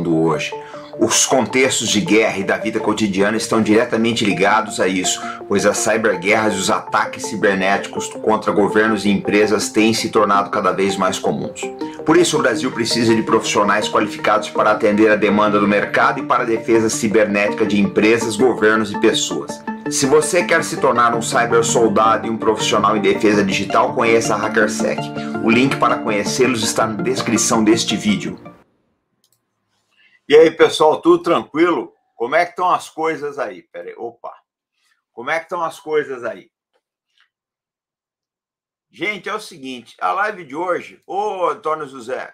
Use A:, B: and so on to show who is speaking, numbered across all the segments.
A: mundo hoje. Os contextos de guerra e da vida cotidiana estão diretamente ligados a isso, pois as cyberguerras e os ataques cibernéticos contra governos e empresas têm se tornado cada vez mais comuns. Por isso, o Brasil precisa de profissionais qualificados para atender a demanda do mercado e para a defesa cibernética de empresas, governos e pessoas. Se você quer se tornar um cyber soldado e um profissional em defesa digital, conheça a HackerSec. O link para conhecê-los está na descrição deste vídeo. E aí, pessoal, tudo tranquilo? Como é que estão as coisas aí? Peraí, opa. Como é que estão as coisas aí? Gente, é o seguinte, a live de hoje, ô Antônio José,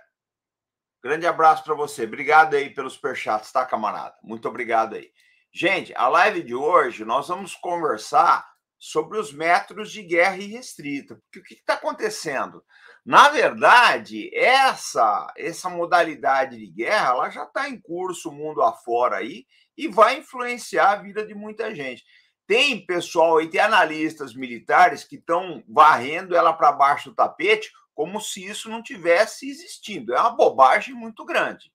A: grande abraço para você. Obrigado aí pelos superchats, tá, camarada? Muito obrigado aí. Gente, a live de hoje nós vamos conversar sobre os métodos de guerra irrestrita. o que está acontecendo? Na verdade, essa essa modalidade de guerra, ela já está em curso mundo afora aí e vai influenciar a vida de muita gente. Tem pessoal e tem analistas militares que estão varrendo ela para baixo do tapete como se isso não tivesse existindo. É uma bobagem muito grande,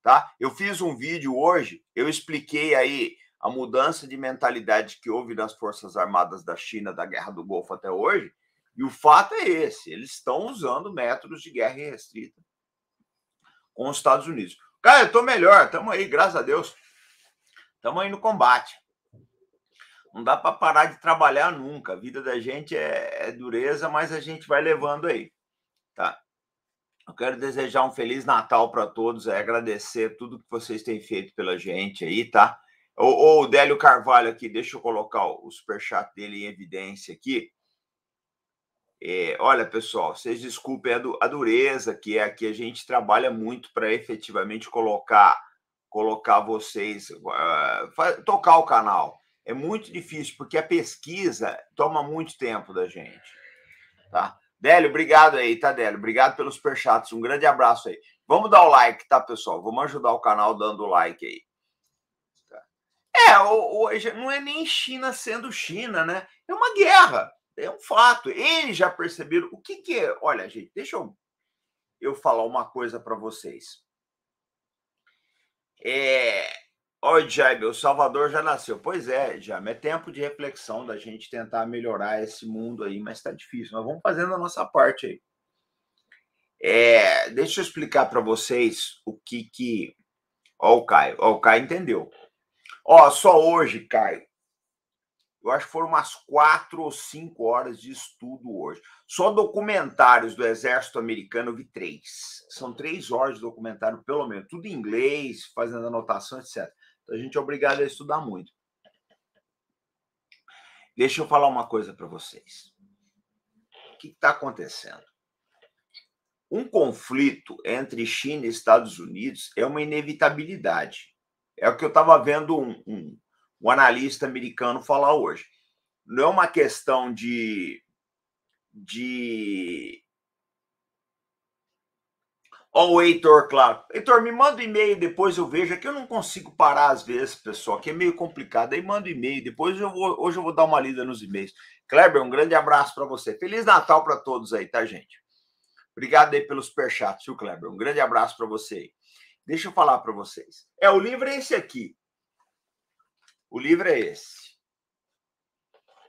A: tá? Eu fiz um vídeo hoje, eu expliquei aí a mudança de mentalidade que houve nas Forças Armadas da China da Guerra do Golfo até hoje e o fato é esse: eles estão usando métodos de guerra restrita com os Estados Unidos. Cara, eu tô melhor, estamos aí, graças a Deus. Estamos aí no combate. Não dá para parar de trabalhar nunca. A vida da gente é, é, dureza, mas a gente vai levando aí. Tá? Eu quero desejar um feliz Natal para todos, é, agradecer tudo que vocês têm feito pela gente aí, tá? O, o Délio Carvalho aqui, deixa eu colocar o superchat dele em evidência aqui. É, olha, pessoal, vocês desculpem a, du a dureza, que é que a gente trabalha muito para efetivamente colocar colocar vocês, uh, tocar o canal. É muito difícil, porque a pesquisa toma muito tempo da gente. Tá? Délio, obrigado aí, tá, Délio? Obrigado pelos superchats. Um grande abraço aí. Vamos dar o like, tá, pessoal? Vamos ajudar o canal dando o like aí. É, hoje não é nem China sendo China, né? É uma guerra. É um fato. Eles já perceberam o que, que é. Olha, gente, deixa eu, eu falar uma coisa para vocês. É... Olha, Jaime, o Salvador já nasceu. Pois é, Jaime, é tempo de reflexão da gente tentar melhorar esse mundo aí, mas está difícil. Nós vamos fazendo a nossa parte aí. É... Deixa eu explicar para vocês o que que. Ó, o Caio. Ó, o Caio entendeu. Ó, só hoje, Caio, eu acho que foram umas quatro ou cinco horas de estudo hoje. Só documentários do Exército Americano eu vi três. São três horas de documentário, pelo menos. Tudo em inglês, fazendo anotação, etc. Então a gente é obrigado a estudar muito. Deixa eu falar uma coisa para vocês. O que está acontecendo? Um conflito entre China e Estados Unidos é uma inevitabilidade. É o que eu estava vendo um, um o analista americano falar hoje. Não é uma questão de. de... Ó, oh, o Heitor, claro. Heitor, me manda um e-mail, depois eu vejo. Aqui é que eu não consigo parar às vezes, pessoal, que é meio complicado. Aí manda um e-mail, depois eu vou, hoje eu vou dar uma lida nos e-mails. Kleber, um grande abraço para você. Feliz Natal para todos aí, tá, gente? Obrigado aí pelos superchat, viu, Kleber? Um grande abraço para você aí. Deixa eu falar para vocês. É, o livro é esse aqui. O livro é esse.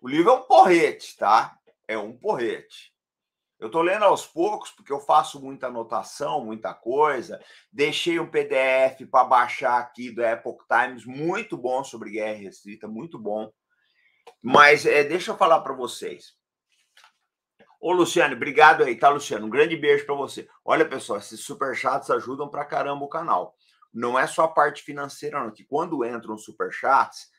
A: O livro é um porrete, tá? É um porrete. Eu estou lendo aos poucos, porque eu faço muita anotação, muita coisa. Deixei um PDF para baixar aqui do Epoch Times, muito bom sobre guerra restrita, muito bom. Mas é, deixa eu falar para vocês. Ô, Luciano, obrigado aí, tá, Luciano? Um grande beijo para você. Olha, pessoal, esses superchats ajudam para caramba o canal. Não é só a parte financeira, não. Que quando entram superchats,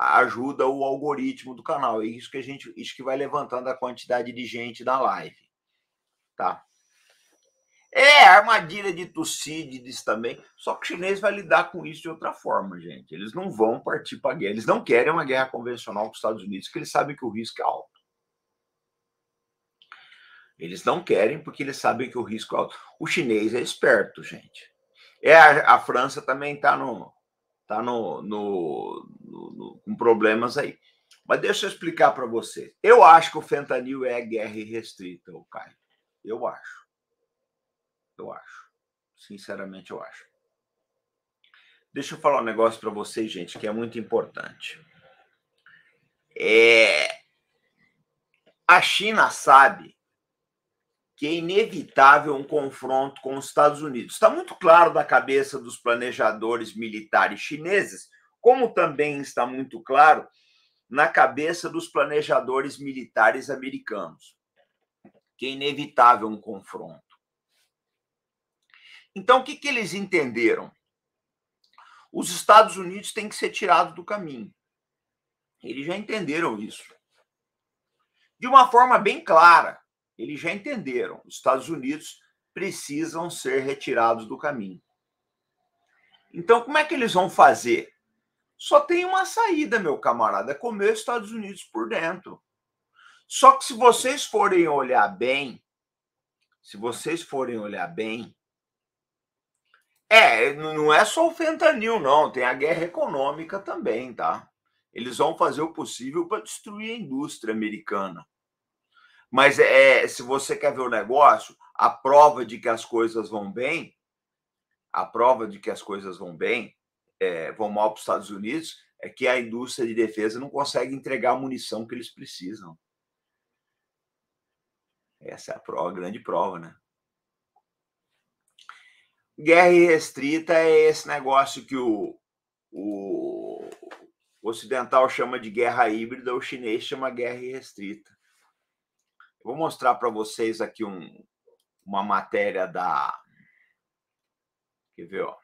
A: ajuda o algoritmo do canal. É isso que a gente, isso que vai levantando a quantidade de gente da live, tá? É armadilha de Tucídides também. Só que o chinês vai lidar com isso de outra forma, gente. Eles não vão partir para guerra. Eles não querem uma guerra convencional com os Estados Unidos, porque eles sabem que o risco é alto. Eles não querem porque eles sabem que o risco é alto. O chinês é esperto, gente. É a, a França também está no tá no, no, no, com problemas aí. Mas deixa eu explicar para você. Eu acho que o fentanil é guerra irrestrita, o Caio. Eu acho. Eu acho. Sinceramente, eu acho. Deixa eu falar um negócio para vocês, gente, que é muito importante. É... A China sabe que é inevitável um confronto com os Estados Unidos. Está muito claro da cabeça dos planejadores militares chineses, como também está muito claro na cabeça dos planejadores militares americanos, que é inevitável um confronto. Então, o que, que eles entenderam? Os Estados Unidos têm que ser tirados do caminho. Eles já entenderam isso. De uma forma bem clara. Eles já entenderam, os Estados Unidos precisam ser retirados do caminho. Então, como é que eles vão fazer? Só tem uma saída, meu camarada, é comer os Estados Unidos por dentro. Só que se vocês forem olhar bem, se vocês forem olhar bem, é, não é só o fentanil, não, tem a guerra econômica também, tá? Eles vão fazer o possível para destruir a indústria americana. Mas é, é, se você quer ver o negócio, a prova de que as coisas vão bem, a prova de que as coisas vão bem, é, vão mal para os Estados Unidos, é que a indústria de defesa não consegue entregar a munição que eles precisam. Essa é a, prova, a grande prova, né? Guerra irrestrita é esse negócio que o, o, o ocidental chama de guerra híbrida, o chinês chama guerra irrestrita vou mostrar para vocês aqui um, uma matéria da. Quer ver, ó.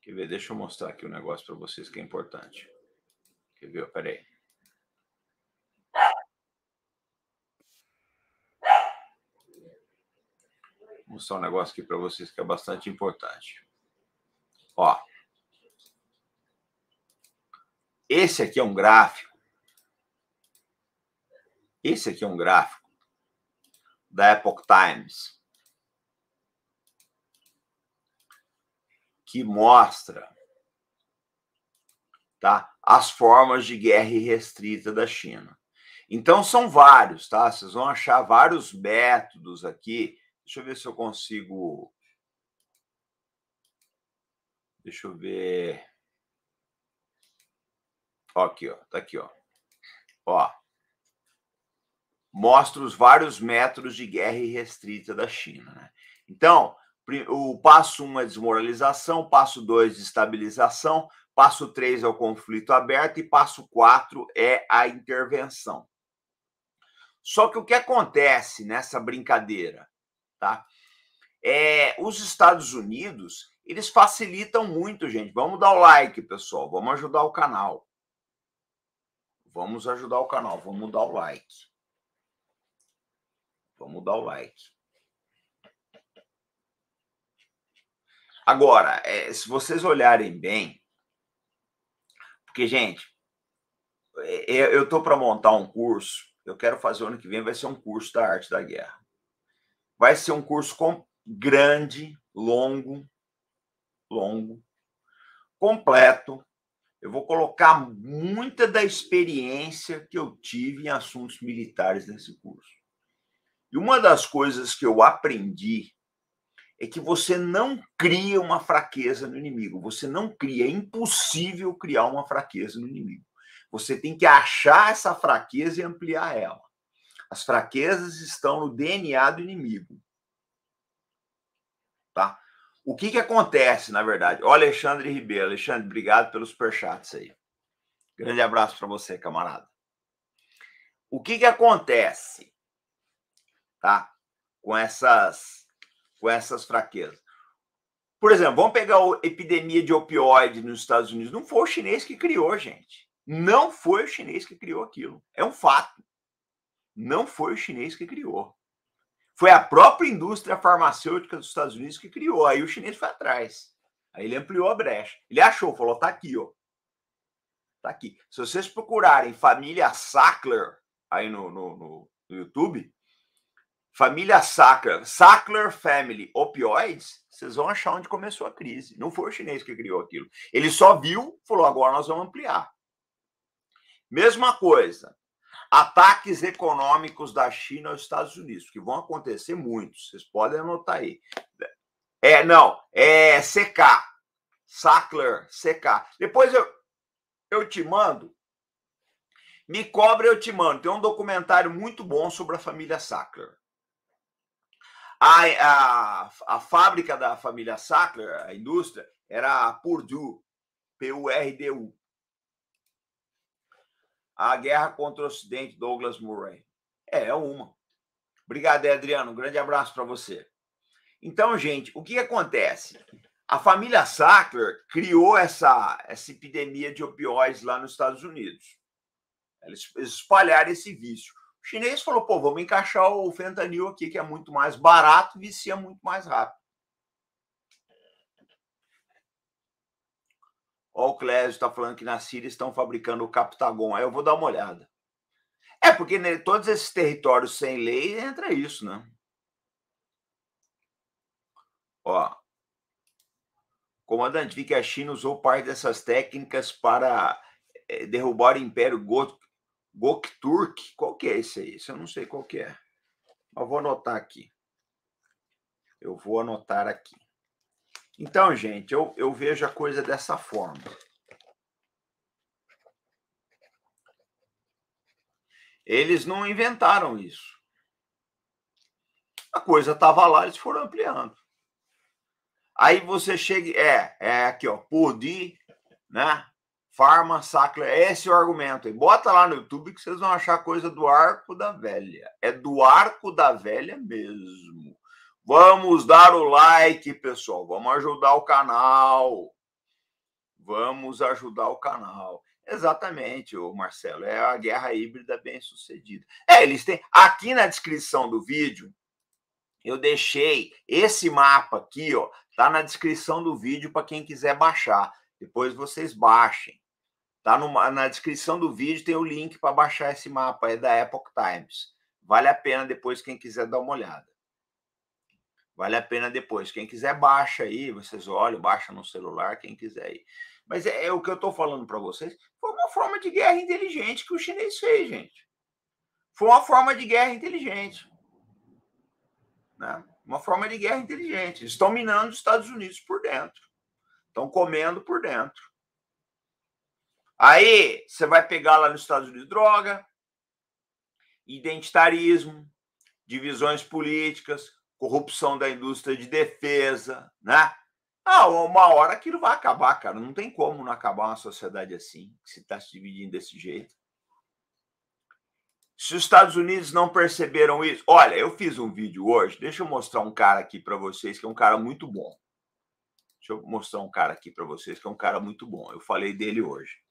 A: Quer ver? Deixa eu mostrar aqui um negócio para vocês que é importante. Quer ver? Peraí. Vou mostrar um negócio aqui para vocês que é bastante importante. Ó. Esse aqui é um gráfico esse aqui é um gráfico da Epoch Times que mostra tá, as formas de guerra irrestrita da China. Então são vários, tá? Vocês vão achar vários métodos aqui. Deixa eu ver se eu consigo. Deixa eu ver. Ó, aqui, ó. Tá aqui, ó. Ó mostra os vários métodos de guerra irrestrita da China. Né? Então, o passo 1 um é desmoralização, passo 2 estabilização, passo 3 é o conflito aberto e passo 4 é a intervenção. Só que o que acontece nessa brincadeira, tá? É, os Estados Unidos, eles facilitam muito, gente. Vamos dar o like, pessoal. Vamos ajudar o canal. Vamos ajudar o canal. Vamos dar o like. Vamos dar o like. Agora, é, se vocês olharem bem, porque, gente, é, é, eu estou para montar um curso, eu quero fazer ano que vem, vai ser um curso da arte da guerra. Vai ser um curso com, grande, longo, longo, completo. Eu vou colocar muita da experiência que eu tive em assuntos militares nesse curso. E uma das coisas que eu aprendi é que você não cria uma fraqueza no inimigo. Você não cria. É impossível criar uma fraqueza no inimigo. Você tem que achar essa fraqueza e ampliar ela. As fraquezas estão no DNA do inimigo. Tá? O que, que acontece, na verdade? Olha, Alexandre Ribeiro. Alexandre, obrigado pelos superchats aí. Grande abraço para você, camarada. O que, que acontece? tá? Com essas, com essas fraquezas. Por exemplo, vamos pegar a epidemia de opioide nos Estados Unidos. Não foi o chinês que criou, gente. Não foi o chinês que criou aquilo. É um fato. Não foi o chinês que criou. Foi a própria indústria farmacêutica dos Estados Unidos que criou. Aí o chinês foi atrás. Aí ele ampliou a brecha. Ele achou, falou: tá aqui, ó. Tá aqui. Se vocês procurarem família Sackler aí no, no, no, no YouTube, Família Sackler, Sackler Family, opioides, vocês vão achar onde começou a crise. Não foi o chinês que criou aquilo. Ele só viu, falou, agora nós vamos ampliar. Mesma coisa, ataques econômicos da China aos Estados Unidos, que vão acontecer muitos, vocês podem anotar aí. É, não, é CK, Sackler, CK. Depois eu, eu te mando, me cobra, eu te mando. Tem um documentário muito bom sobre a família Sackler. A, a, a fábrica da família Sackler, a indústria, era a Purdue, P-U-R-D-U. A guerra contra o Ocidente, Douglas Murray. É, é uma. Obrigado, Adriano. Um grande abraço para você. Então, gente, o que acontece? A família Sackler criou essa, essa epidemia de opioides lá nos Estados Unidos. Eles espalharam esse vício. O chinês falou: pô, vamos encaixar o fentanil aqui, que é muito mais barato, vicia muito mais rápido. Ó, o Clésio está falando que na Síria estão fabricando o Captagon. Aí eu vou dar uma olhada. É, porque né, todos esses territórios sem lei entra isso, né? Ó. Comandante, vi que a China usou parte dessas técnicas para eh, derrubar o Império Gokturk, qual que é esse aí? Esse eu não sei qual que é. Mas vou anotar aqui. Eu vou anotar aqui. Então, gente, eu, eu vejo a coisa dessa forma. Eles não inventaram isso. A coisa estava lá, eles foram ampliando. Aí você chega, é, é aqui, ó, por né? Farma, Sacra, esse é o argumento. E bota lá no YouTube que vocês vão achar coisa do arco da velha. É do arco da velha mesmo. Vamos dar o like, pessoal. Vamos ajudar o canal. Vamos ajudar o canal. Exatamente, o Marcelo. É a guerra híbrida bem sucedida. É, eles têm. Aqui na descrição do vídeo, eu deixei esse mapa aqui, ó. Tá na descrição do vídeo para quem quiser baixar. Depois vocês baixem. Tá numa, na descrição do vídeo tem o link para baixar esse mapa aí da Epoch Times. Vale a pena depois quem quiser dar uma olhada. Vale a pena depois. Quem quiser baixa aí, vocês olham, baixa no celular, quem quiser aí. Mas é, é o que eu estou falando para vocês. Foi uma forma de guerra inteligente que o chinês fez, gente. Foi uma forma de guerra inteligente. Né? Uma forma de guerra inteligente. Eles estão minando os Estados Unidos por dentro. Estão comendo por dentro. Aí você vai pegar lá nos Estados Unidos droga, identitarismo, divisões políticas, corrupção da indústria de defesa, né? Ah, uma hora aquilo vai acabar, cara. Não tem como não acabar uma sociedade assim, que se está se dividindo desse jeito. Se os Estados Unidos não perceberam isso, olha, eu fiz um vídeo hoje. Deixa eu mostrar um cara aqui para vocês que é um cara muito bom. Deixa eu mostrar um cara aqui para vocês que é um cara muito bom. Eu falei dele hoje.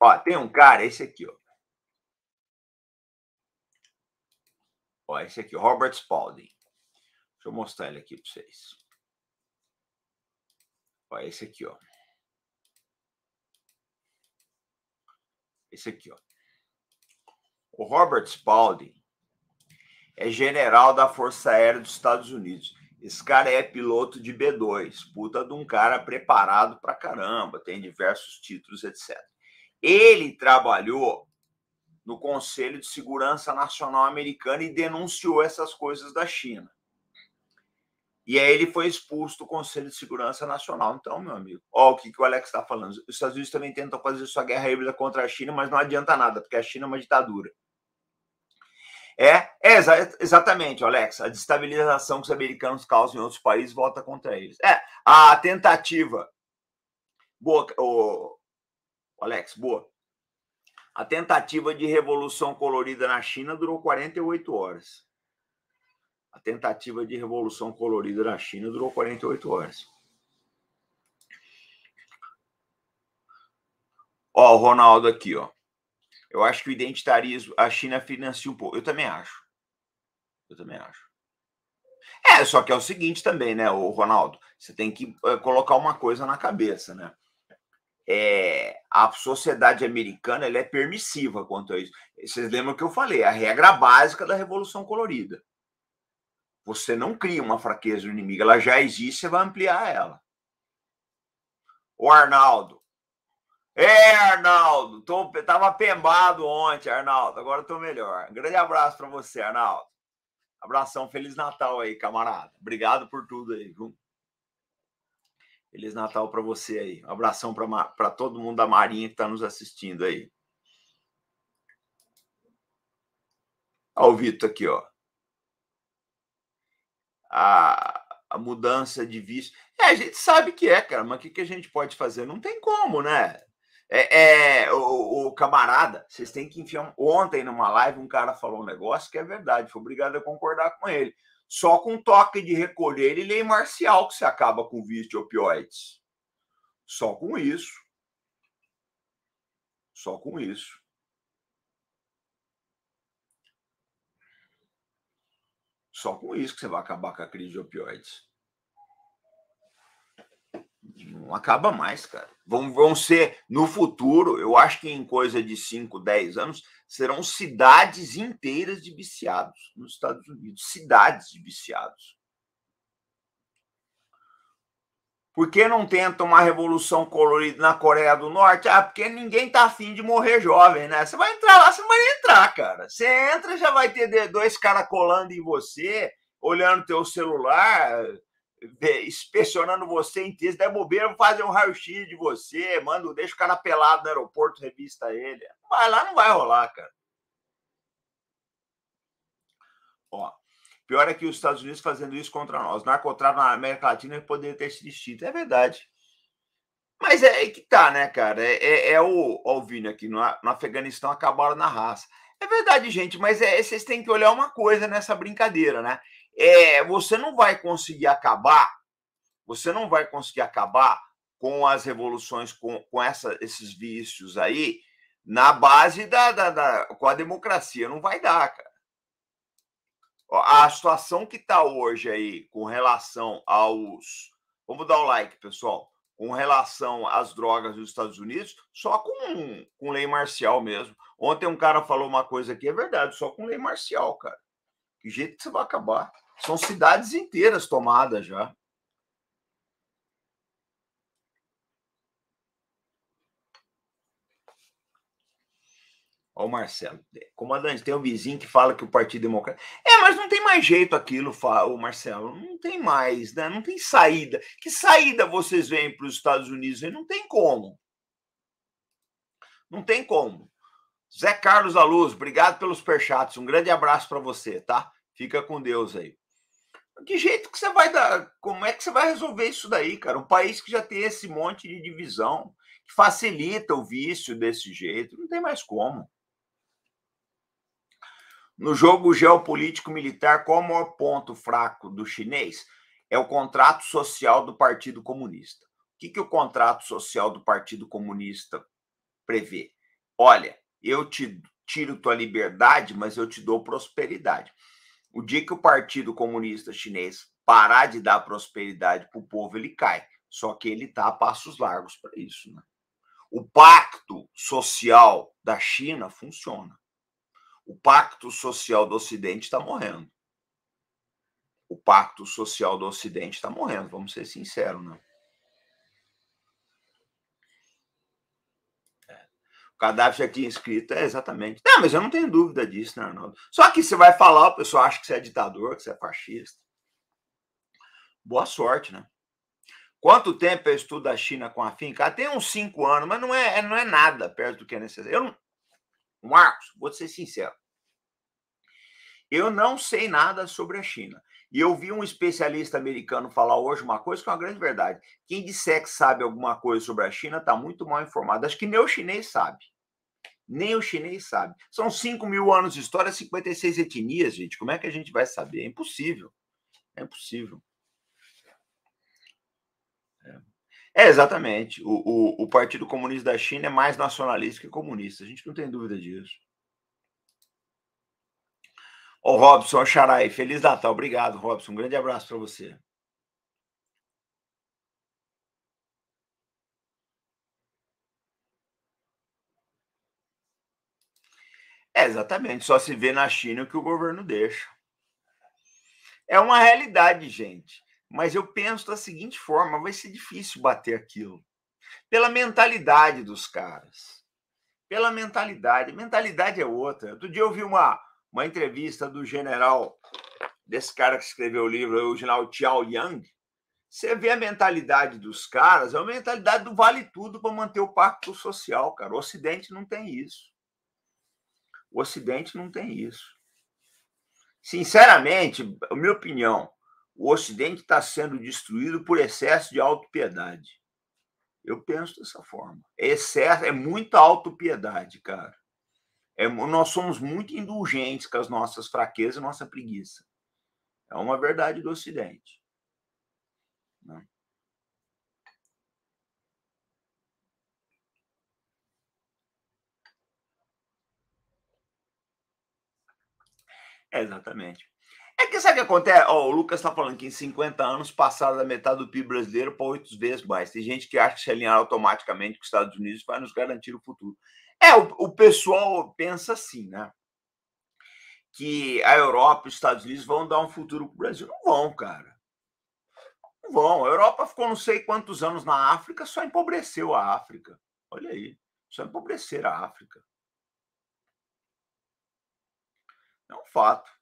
A: Ó, tem um cara, esse aqui, ó. Ó, esse aqui, Robert Spalding. Deixa eu mostrar ele aqui para vocês. Ó, esse aqui, ó. Esse aqui, ó. O Robert Spalding é general da Força Aérea dos Estados Unidos. Esse cara é piloto de B2, puta de um cara preparado pra caramba, tem diversos títulos, etc. Ele trabalhou no Conselho de Segurança Nacional americano e denunciou essas coisas da China. E aí ele foi expulso do Conselho de Segurança Nacional. Então, meu amigo, ó, o que, que o Alex está falando. Os Estados Unidos também tentam fazer sua guerra híbrida contra a China, mas não adianta nada, porque a China é uma ditadura. É, é exa exatamente, Alex. A destabilização que os americanos causam em outros países volta contra eles. É, a tentativa, boa, o, Alex, boa. A tentativa de revolução colorida na China durou 48 horas. A tentativa de revolução colorida na China durou 48 horas. Ó, o Ronaldo aqui, ó. Eu acho que o identitarismo, a China financia um pouco. Eu também acho. Eu também acho. É, só que é o seguinte também, né, o Ronaldo? Você tem que eh, colocar uma coisa na cabeça, né? é, a sociedade americana ela é permissiva quanto a isso. Vocês lembram que eu falei, a regra básica da Revolução Colorida. Você não cria uma fraqueza do inimigo, ela já existe, você vai ampliar ela. O Arnaldo. É, Arnaldo, tô, tava pembado ontem, Arnaldo, agora tô melhor. Um grande abraço para você, Arnaldo. Abração, Feliz Natal aí, camarada. Obrigado por tudo aí, Feliz Natal para você aí. Um abração para todo mundo da Marinha que está nos assistindo aí. Olha o Vitor aqui, ó. A, a mudança de vício. É, a gente sabe que é, cara, mas o que, que a gente pode fazer? Não tem como, né? É, é o, o, camarada, vocês têm que enfiar. Ontem, numa live, um cara falou um negócio que é verdade. Foi obrigado a concordar com ele. Só com toque de recolher e lei marcial que se acaba com o vício de opioides. Só com isso. Só com isso. Só com isso que você vai acabar com a crise de opioides. Não acaba mais, cara vão, vão ser, no futuro, eu acho que em coisa de 5, 10 anos, serão cidades inteiras de viciados nos Estados Unidos cidades de viciados. Por que não tenta uma revolução colorida na Coreia do Norte? Ah, porque ninguém tá afim de morrer jovem, né? Você vai entrar lá, você não vai entrar, cara. Você entra, já vai ter dois caras colando em você, olhando teu celular, inspecionando você em tese, der é bobeira, fazer um raio-x de você, manda, deixa o cara pelado no aeroporto, revista ele. Mas lá não vai rolar, cara. Ó, pior é que os Estados Unidos fazendo isso contra nós. Narcotráfico na América Latina poderia ter sido extinto. É verdade. Mas é, é que tá, né, cara? É, é, é o, ó, aqui, no, no Afeganistão acabaram na raça. É verdade, gente, mas é, vocês têm que olhar uma coisa nessa brincadeira, né? é, você não vai conseguir acabar, você não vai conseguir acabar com as revoluções, com, com essa, esses vícios aí, na base da, da, da, com a democracia. Não vai dar, cara. A situação que está hoje aí com relação aos. Vamos dar o um like, pessoal. Com relação às drogas dos Estados Unidos, só com, com lei marcial mesmo. Ontem um cara falou uma coisa que é verdade, só com lei marcial, cara. Que jeito que você vai acabar? São cidades inteiras tomadas já. Olha o Marcelo. Comandante, tem um vizinho que fala que o Partido Democrático. É, mas não tem mais jeito aquilo, o Marcelo. Não tem mais, né? Não tem saída. Que saída vocês veem para os Estados Unidos? Não tem como. Não tem como. Zé Carlos da obrigado pelos perchats. Um grande abraço para você, tá? Fica com Deus aí. Que jeito que você vai dar? Como é que você vai resolver isso daí, cara? Um país que já tem esse monte de divisão, que facilita o vício desse jeito, não tem mais como. No jogo geopolítico militar, qual o maior ponto fraco do chinês? É o contrato social do Partido Comunista. O que, que o contrato social do Partido Comunista prevê? Olha, eu te tiro tua liberdade, mas eu te dou prosperidade. O dia que o Partido Comunista Chinês parar de dar prosperidade para o povo, ele cai. Só que ele está a passos largos para isso. Né? O pacto social da China funciona. O pacto social do Ocidente está morrendo. O pacto social do Ocidente está morrendo, vamos ser sinceros, né? O Gaddafi já tinha escrito, é exatamente. Não, mas eu não tenho dúvida disso, né, Arnaldo? Só que você vai falar, o pessoal acha que você é ditador, que você é fascista. Boa sorte, né? Quanto tempo eu estudo a China com a Finca? Tem uns cinco anos, mas não é, não é nada perto do que é necessário. Eu não... Marcos, vou ser sincero. Eu não sei nada sobre a China. E eu vi um especialista americano falar hoje uma coisa que é uma grande verdade. Quem disser que sabe alguma coisa sobre a China está muito mal informado. Acho que nem o chinês sabe. Nem o chinês sabe. São 5 mil anos de história, 56 etnias, gente. Como é que a gente vai saber? É impossível. É impossível. É. é, exatamente. O, o, o Partido Comunista da China é mais nacionalista que comunista. A gente não tem dúvida disso. Ô, Robson, Xarai, Feliz Natal. Obrigado, Robson. Um grande abraço para você. É, exatamente. Só se vê na China o que o governo deixa. É uma realidade, gente. Mas eu penso da seguinte forma: vai ser difícil bater aquilo. Pela mentalidade dos caras. Pela mentalidade. Mentalidade é outra. Outro dia eu vi uma uma entrevista do general, desse cara que escreveu o livro, o general Tiao Yang, você vê a mentalidade dos caras, é uma mentalidade do vale tudo para manter o pacto social, cara. O Ocidente não tem isso. O Ocidente não tem isso. Sinceramente, a minha opinião, o Ocidente está sendo destruído por excesso de autopiedade. Eu penso dessa forma. É excesso, é muita autopiedade, cara. É, nós somos muito indulgentes com as nossas fraquezas e nossa preguiça. É uma verdade do Ocidente. Né? É, exatamente. É que sabe o que acontece? o Lucas está falando que em 50 anos passaram da metade do PIB brasileiro para oito vezes mais. Tem gente que acha que se alinhar automaticamente com os Estados Unidos vai nos garantir o futuro. É, o, o pessoal pensa assim, né? Que a Europa e os Estados Unidos vão dar um futuro para o Brasil. Não vão, cara. Não vão. A Europa ficou não sei quantos anos na África, só empobreceu a África. Olha aí. Só empobrecer a África. É um fato.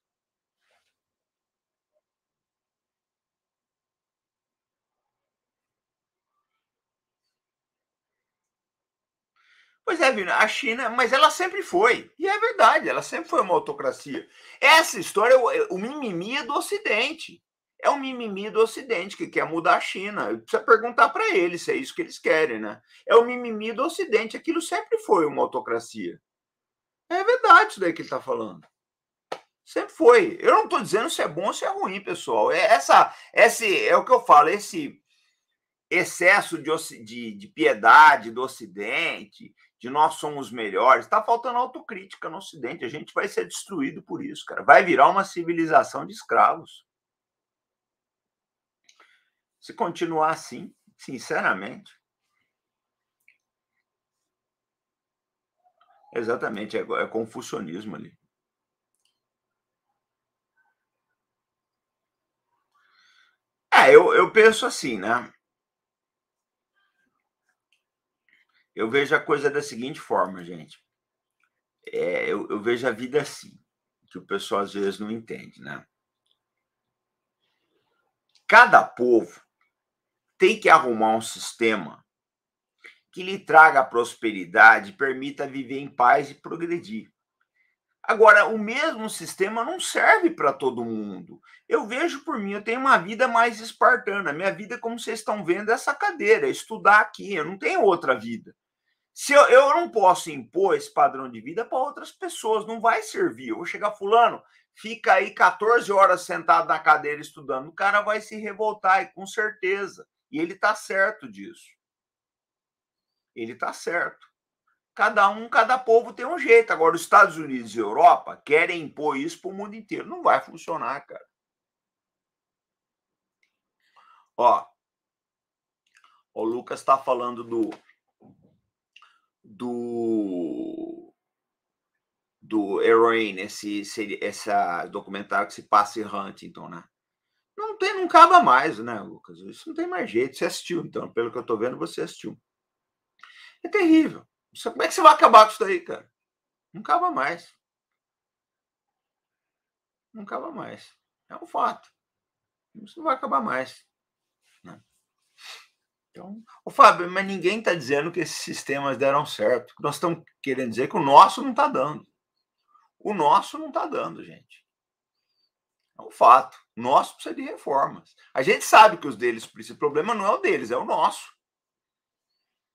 A: Pois é, Vina, a China, mas ela sempre foi. E é verdade, ela sempre foi uma autocracia. Essa história é o, é mimimi do Ocidente. É o mimimi do Ocidente que quer mudar a China. Precisa perguntar para eles se é isso que eles querem, né? É o mimimi do Ocidente. Aquilo sempre foi uma autocracia. É verdade isso daí que ele está falando. Sempre foi. Eu não estou dizendo se é bom ou se é ruim, pessoal. É essa, esse é o que eu falo. Esse excesso de, de, de piedade do Ocidente, de nós somos melhores. Está faltando autocrítica no Ocidente. A gente vai ser destruído por isso, cara. Vai virar uma civilização de escravos. Se continuar assim, sinceramente. Exatamente, é, é confucionismo ali. É, eu, eu penso assim, né? Eu vejo a coisa da seguinte forma, gente. É, eu, eu vejo a vida assim, que o pessoal às vezes não entende, né? Cada povo tem que arrumar um sistema que lhe traga prosperidade, permita viver em paz e progredir. Agora, o mesmo sistema não serve para todo mundo. Eu vejo por mim, eu tenho uma vida mais espartana. Minha vida, como vocês estão vendo, é essa cadeira, é estudar aqui. Eu não tenho outra vida. Se eu, eu não posso impor esse padrão de vida para outras pessoas, não vai servir. Eu vou chegar, fulano, fica aí 14 horas sentado na cadeira estudando, o cara vai se revoltar, e com certeza. E ele tá certo disso. Ele tá certo. Cada um, cada povo tem um jeito. Agora, os Estados Unidos e Europa querem impor isso para o mundo inteiro. Não vai funcionar, cara. Ó, o Lucas está falando do do do Heroin, esse, esse essa documentário que se passa em Huntington, né? Não tem, não acaba mais, né, Lucas? Isso não tem mais jeito. Você assistiu, então, pelo que eu tô vendo, você assistiu. É terrível. Você, como é que você vai acabar com isso daí, cara? Não acaba mais. Não acaba mais. É um fato. Isso não vai acabar mais. Então, o Fábio, mas ninguém está dizendo que esses sistemas deram certo. Nós estamos querendo dizer que o nosso não está dando. O nosso não está dando, gente. É um fato. O nosso precisa de reformas. A gente sabe que os deles precisam. O problema não é o deles, é o nosso.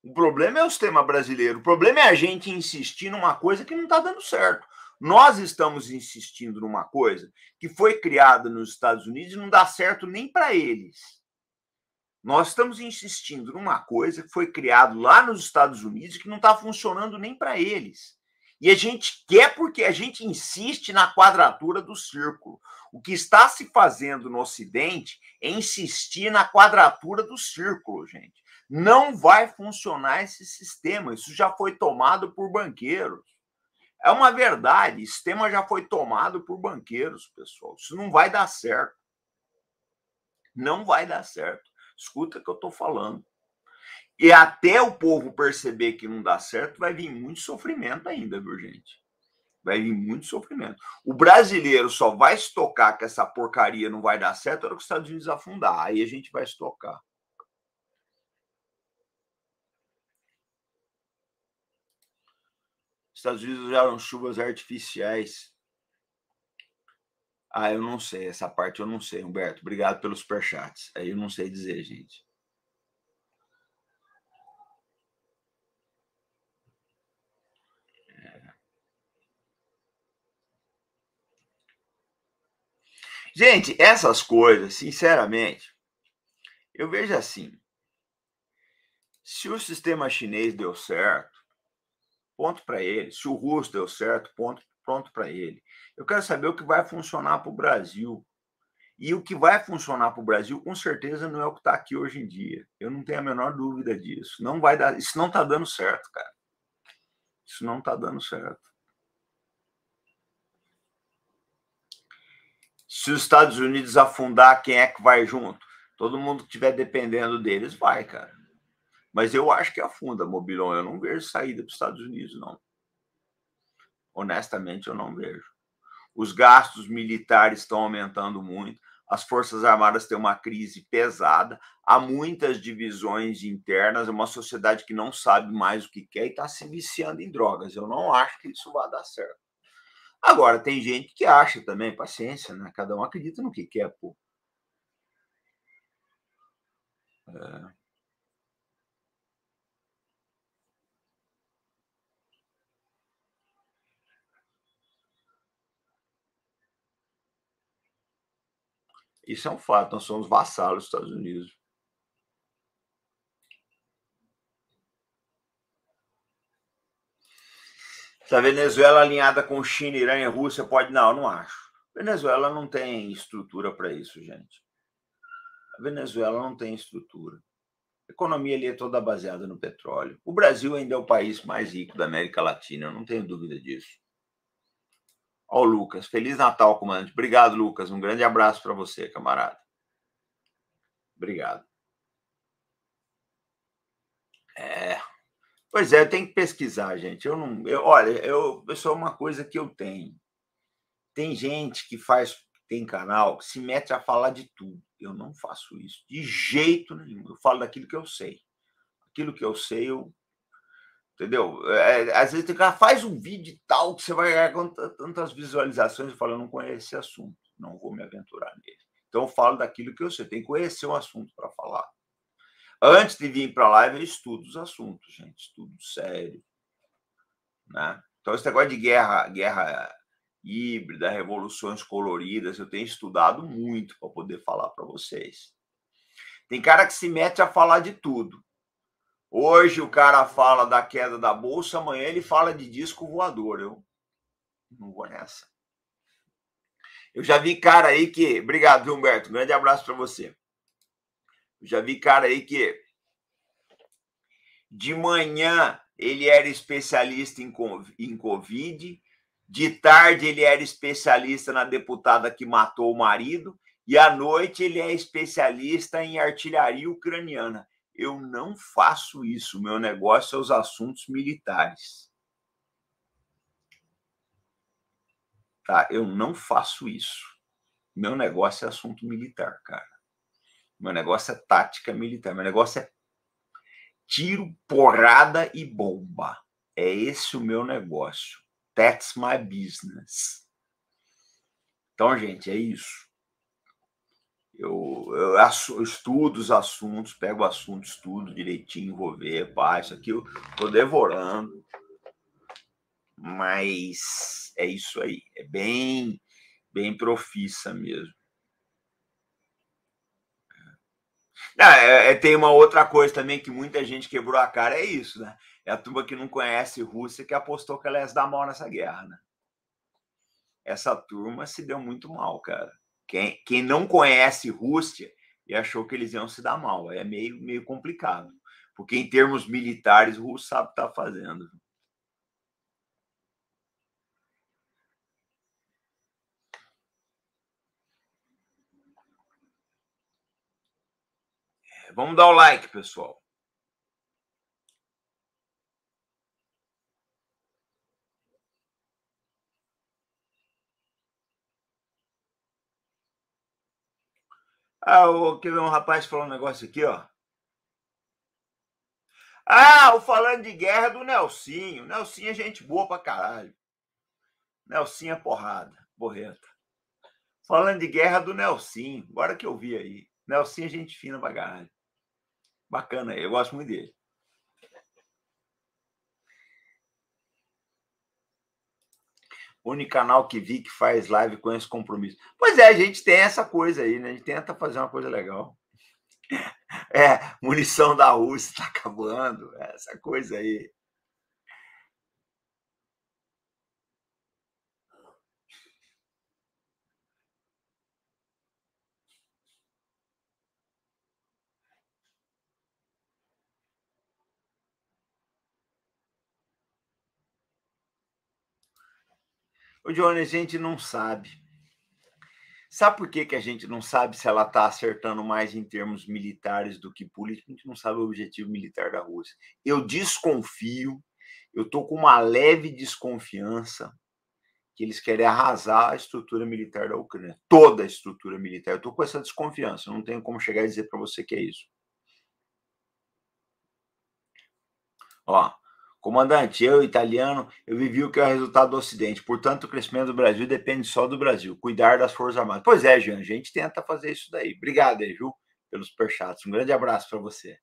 A: O problema é o sistema brasileiro. O problema é a gente insistir numa coisa que não está dando certo. Nós estamos insistindo numa coisa que foi criada nos Estados Unidos e não dá certo nem para eles. Nós estamos insistindo numa coisa que foi criado lá nos Estados Unidos e que não está funcionando nem para eles. E a gente quer porque a gente insiste na quadratura do círculo. O que está se fazendo no Ocidente é insistir na quadratura do círculo, gente. Não vai funcionar esse sistema. Isso já foi tomado por banqueiros. É uma verdade. Esse sistema já foi tomado por banqueiros, pessoal. Isso não vai dar certo. Não vai dar certo. Escuta o que eu estou falando. E até o povo perceber que não dá certo, vai vir muito sofrimento ainda, viu, gente? Vai vir muito sofrimento. O brasileiro só vai se tocar que essa porcaria não vai dar certo é na hora que os Estados Unidos afundar. Aí a gente vai se tocar. Estados Unidos usaram chuvas artificiais ah, eu não sei, essa parte eu não sei, Humberto. Obrigado pelos superchats. Aí eu não sei dizer, gente. É. Gente, essas coisas, sinceramente, eu vejo assim. Se o sistema chinês deu certo, ponto para ele. Se o russo deu certo, ponto pronto para ele. Eu quero saber o que vai funcionar para o Brasil. E o que vai funcionar para o Brasil, com certeza, não é o que está aqui hoje em dia. Eu não tenho a menor dúvida disso. Não vai dar. Isso não está dando certo, cara. Isso não está dando certo. Se os Estados Unidos afundar, quem é que vai junto? Todo mundo que estiver dependendo deles vai, cara. Mas eu acho que afunda, Mobilon. Eu não vejo saída para os Estados Unidos, não honestamente, eu não vejo. Os gastos militares estão aumentando muito, as Forças Armadas têm uma crise pesada, há muitas divisões internas, é uma sociedade que não sabe mais o que quer e está se viciando em drogas. Eu não acho que isso vai dar certo. Agora, tem gente que acha também, paciência, né? Cada um acredita no que quer, pô. É. Isso é um fato, nós somos vassalos dos Estados Unidos. Se a Venezuela alinhada com China, Irã e Rússia pode. Não, não acho. A Venezuela não tem estrutura para isso, gente. A Venezuela não tem estrutura. A economia ali é toda baseada no petróleo. O Brasil ainda é o país mais rico da América Latina, eu não tenho dúvida disso. Ó, o Lucas. Feliz Natal, comandante. Obrigado, Lucas. Um grande abraço para você, camarada. Obrigado. É. Pois é, tem que pesquisar, gente. Eu não. Eu, olha, eu, eu sou uma coisa que eu tenho. Tem gente que faz, tem canal, que se mete a falar de tudo. Eu não faço isso de jeito nenhum. Eu falo daquilo que eu sei. Aquilo que eu sei, eu Entendeu? É, às vezes tem que faz um vídeo tal que você vai ganhar tantas visualizações. Eu falo, eu não conheço esse assunto, não vou me aventurar nele. Então eu falo daquilo que eu sei, tem que conhecer o um assunto para falar. Antes de vir para a live, eu estudo os assuntos, gente, estudo sério. Né? Então, esse negócio de guerra, guerra híbrida, revoluções coloridas, eu tenho estudado muito para poder falar para vocês. Tem cara que se mete a falar de tudo. Hoje o cara fala da queda da bolsa, amanhã ele fala de disco voador. Eu não vou nessa. Eu já vi cara aí que. Obrigado, Humberto. Grande abraço para você. Eu já vi cara aí que. De manhã ele era especialista em, em Covid, de tarde ele era especialista na deputada que matou o marido, e à noite ele é especialista em artilharia ucraniana eu não faço isso. Meu negócio é os assuntos militares. Tá? Eu não faço isso. Meu negócio é assunto militar, cara. Meu negócio é tática militar. Meu negócio é tiro, porrada e bomba. É esse o meu negócio. That's my business. Então, gente, é isso eu, eu, eu, estudo os assuntos, pego o assunto, estudo direitinho, vou ver, pá, isso aqui eu estou devorando. Mas é isso aí, é bem, bem profissa mesmo. É. Ah, é, é, tem uma outra coisa também que muita gente quebrou a cara, é isso, né? É a turma que não conhece Rússia que apostou que ela ia se dar mal nessa guerra, né? Essa turma se deu muito mal, cara quem, quem não conhece Rússia e achou que eles iam se dar mal, é meio, meio complicado. Porque em termos militares, o russo sabe o que está fazendo. É, vamos dar o like, pessoal. Ah, o, quer ver um rapaz falou um negócio aqui, ó. Ah, o falando de guerra do Nelsinho. Nelsinho é gente boa pra caralho. Nelsinho é porrada, borreta. Falando de guerra do Nelsinho. Agora que eu vi aí. Nelsinho é gente fina pra caralho. Bacana, eu gosto muito dele. único canal que vi que faz live com esse compromisso. Pois é, a gente tem essa coisa aí, né? A gente tenta fazer uma coisa legal. É, munição da Rússia está acabando, essa coisa aí. Ô, Johnny, a gente não sabe. Sabe por que, que a gente não sabe se ela está acertando mais em termos militares do que político? A gente não sabe o objetivo militar da Rússia. Eu desconfio, eu estou com uma leve desconfiança que eles querem arrasar a estrutura militar da Ucrânia, toda a estrutura militar. Eu estou com essa desconfiança, não tenho como chegar e dizer para você que é isso. Ó, Comandante, eu, italiano, eu vivi o que é o resultado do Ocidente. Portanto, o crescimento do Brasil depende só do Brasil. Cuidar das Forças Armadas. Pois é, Jean, a gente tenta fazer isso daí. Obrigado, Eju, pelos superchats. Um grande abraço para você.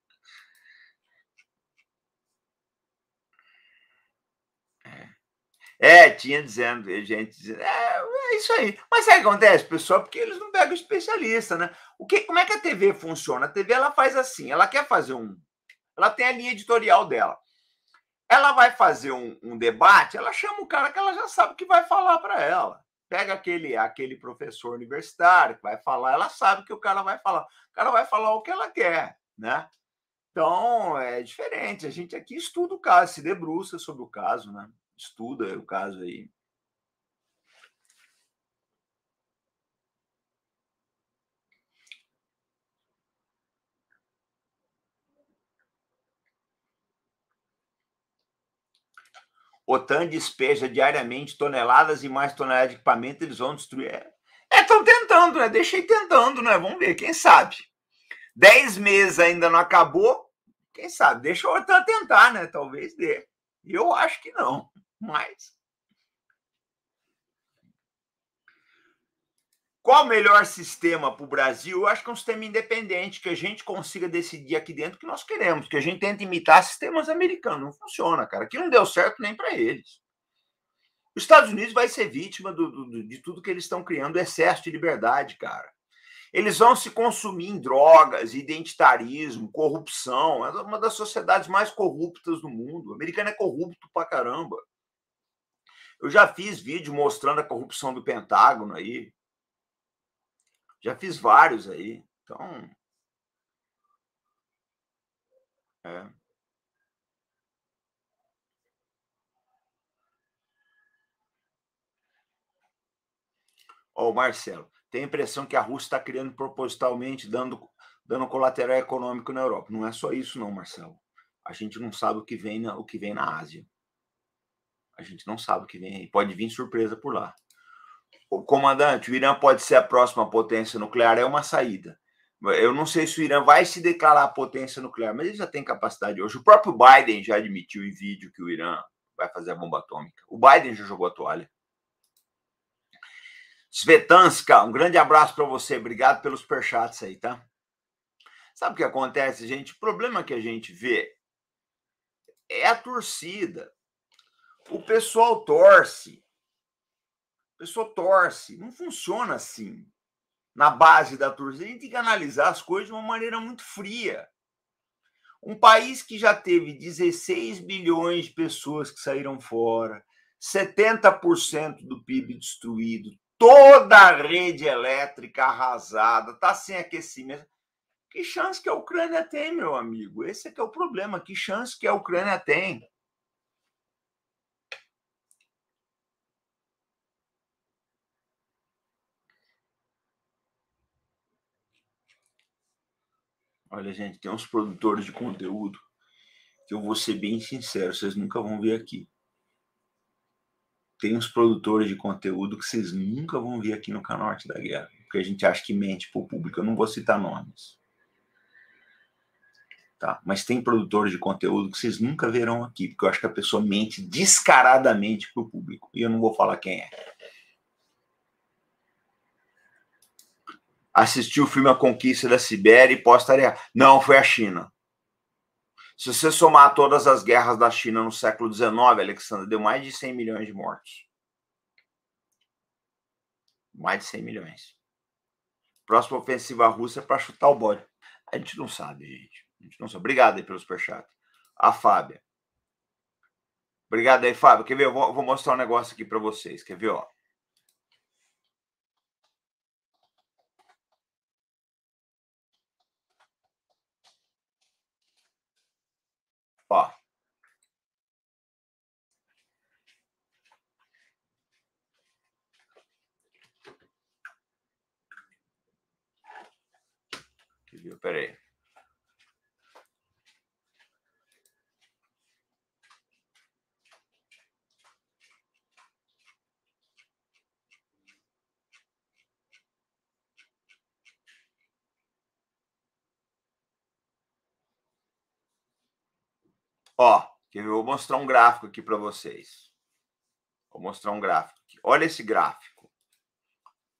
A: É. é, tinha dizendo, gente dizendo, é, é, isso aí. Mas sabe o que acontece, pessoal? Porque eles não pegam especialista, né? O que, como é que a TV funciona? A TV, ela faz assim, ela quer fazer um... Ela tem a linha editorial dela. Ela vai fazer um, um debate, ela chama o cara que ela já sabe que vai falar para ela. Pega aquele, aquele professor universitário que vai falar, ela sabe que o cara vai falar. O cara vai falar o que ela quer, né? Então, é diferente. A gente aqui estuda o caso, se debruça sobre o caso, né? Estuda o caso aí. OTAN despeja diariamente toneladas e mais toneladas de equipamento, eles vão destruir. É, estão é, tentando, né? Deixei tentando, né? Vamos ver, quem sabe? Dez meses ainda não acabou, quem sabe? Deixa o OTAN tentar, né? Talvez dê. Eu acho que não, mas Qual o melhor sistema para o Brasil? Eu acho que é um sistema independente, que a gente consiga decidir aqui dentro o que nós queremos, que a gente tenta imitar sistemas americanos. Não funciona, cara. Aqui não deu certo nem para eles. Os Estados Unidos vai ser vítima do, do, de tudo que eles estão criando, excesso de liberdade, cara. Eles vão se consumir em drogas, identitarismo, corrupção. É uma das sociedades mais corruptas do mundo. O americano é corrupto pra caramba. Eu já fiz vídeo mostrando a corrupção do Pentágono aí. Já fiz vários aí. Então. É. Ó, o Marcelo, tem a impressão que a Rússia está criando propositalmente, dando, dando colateral econômico na Europa. Não é só isso, não, Marcelo. A gente não sabe o que vem na, o que vem na Ásia. A gente não sabe o que vem aí. Pode vir surpresa por lá o comandante, o Irã pode ser a próxima potência nuclear, é uma saída. Eu não sei se o Irã vai se declarar potência nuclear, mas ele já tem capacidade hoje. O próprio Biden já admitiu em vídeo que o Irã vai fazer a bomba atômica. O Biden já jogou a toalha. Svetanska, um grande abraço para você. Obrigado pelos superchats aí, tá? Sabe o que acontece, gente? O problema que a gente vê é a torcida. O pessoal torce a pessoa torce. Não funciona assim. Na base da torcida, a gente tem que analisar as coisas de uma maneira muito fria. Um país que já teve 16 bilhões de pessoas que saíram fora, 70% do PIB destruído, toda a rede elétrica arrasada, está sem aquecimento. Que chance que a Ucrânia tem, meu amigo? Esse é que é o problema. Que chance que a Ucrânia tem? Olha, gente, tem uns produtores de conteúdo que eu vou ser bem sincero, vocês nunca vão ver aqui. Tem uns produtores de conteúdo que vocês nunca vão ver aqui no canal Arte da Guerra, porque a gente acha que mente pro público. Eu não vou citar nomes. Tá? Mas tem produtores de conteúdo que vocês nunca verão aqui, porque eu acho que a pessoa mente descaradamente pro público. E eu não vou falar quem é. assistiu o filme A Conquista da Sibéria e pós-tarefa. Não, foi a China. Se você somar todas as guerras da China no século XIX, Alexandre, deu mais de 100 milhões de mortos. Mais de 100 milhões. Próxima ofensiva russa é para chutar o bode. A gente não sabe, gente. A gente não sabe. Obrigado aí pelo superchat. A Fábia. Obrigado aí, Fábio. Quer ver? Eu vou, mostrar um negócio aqui para vocês. Quer ver? Ó. Ó. Peraí. Ó, eu vou mostrar um gráfico aqui para vocês. Vou mostrar um gráfico. Aqui. Olha esse gráfico.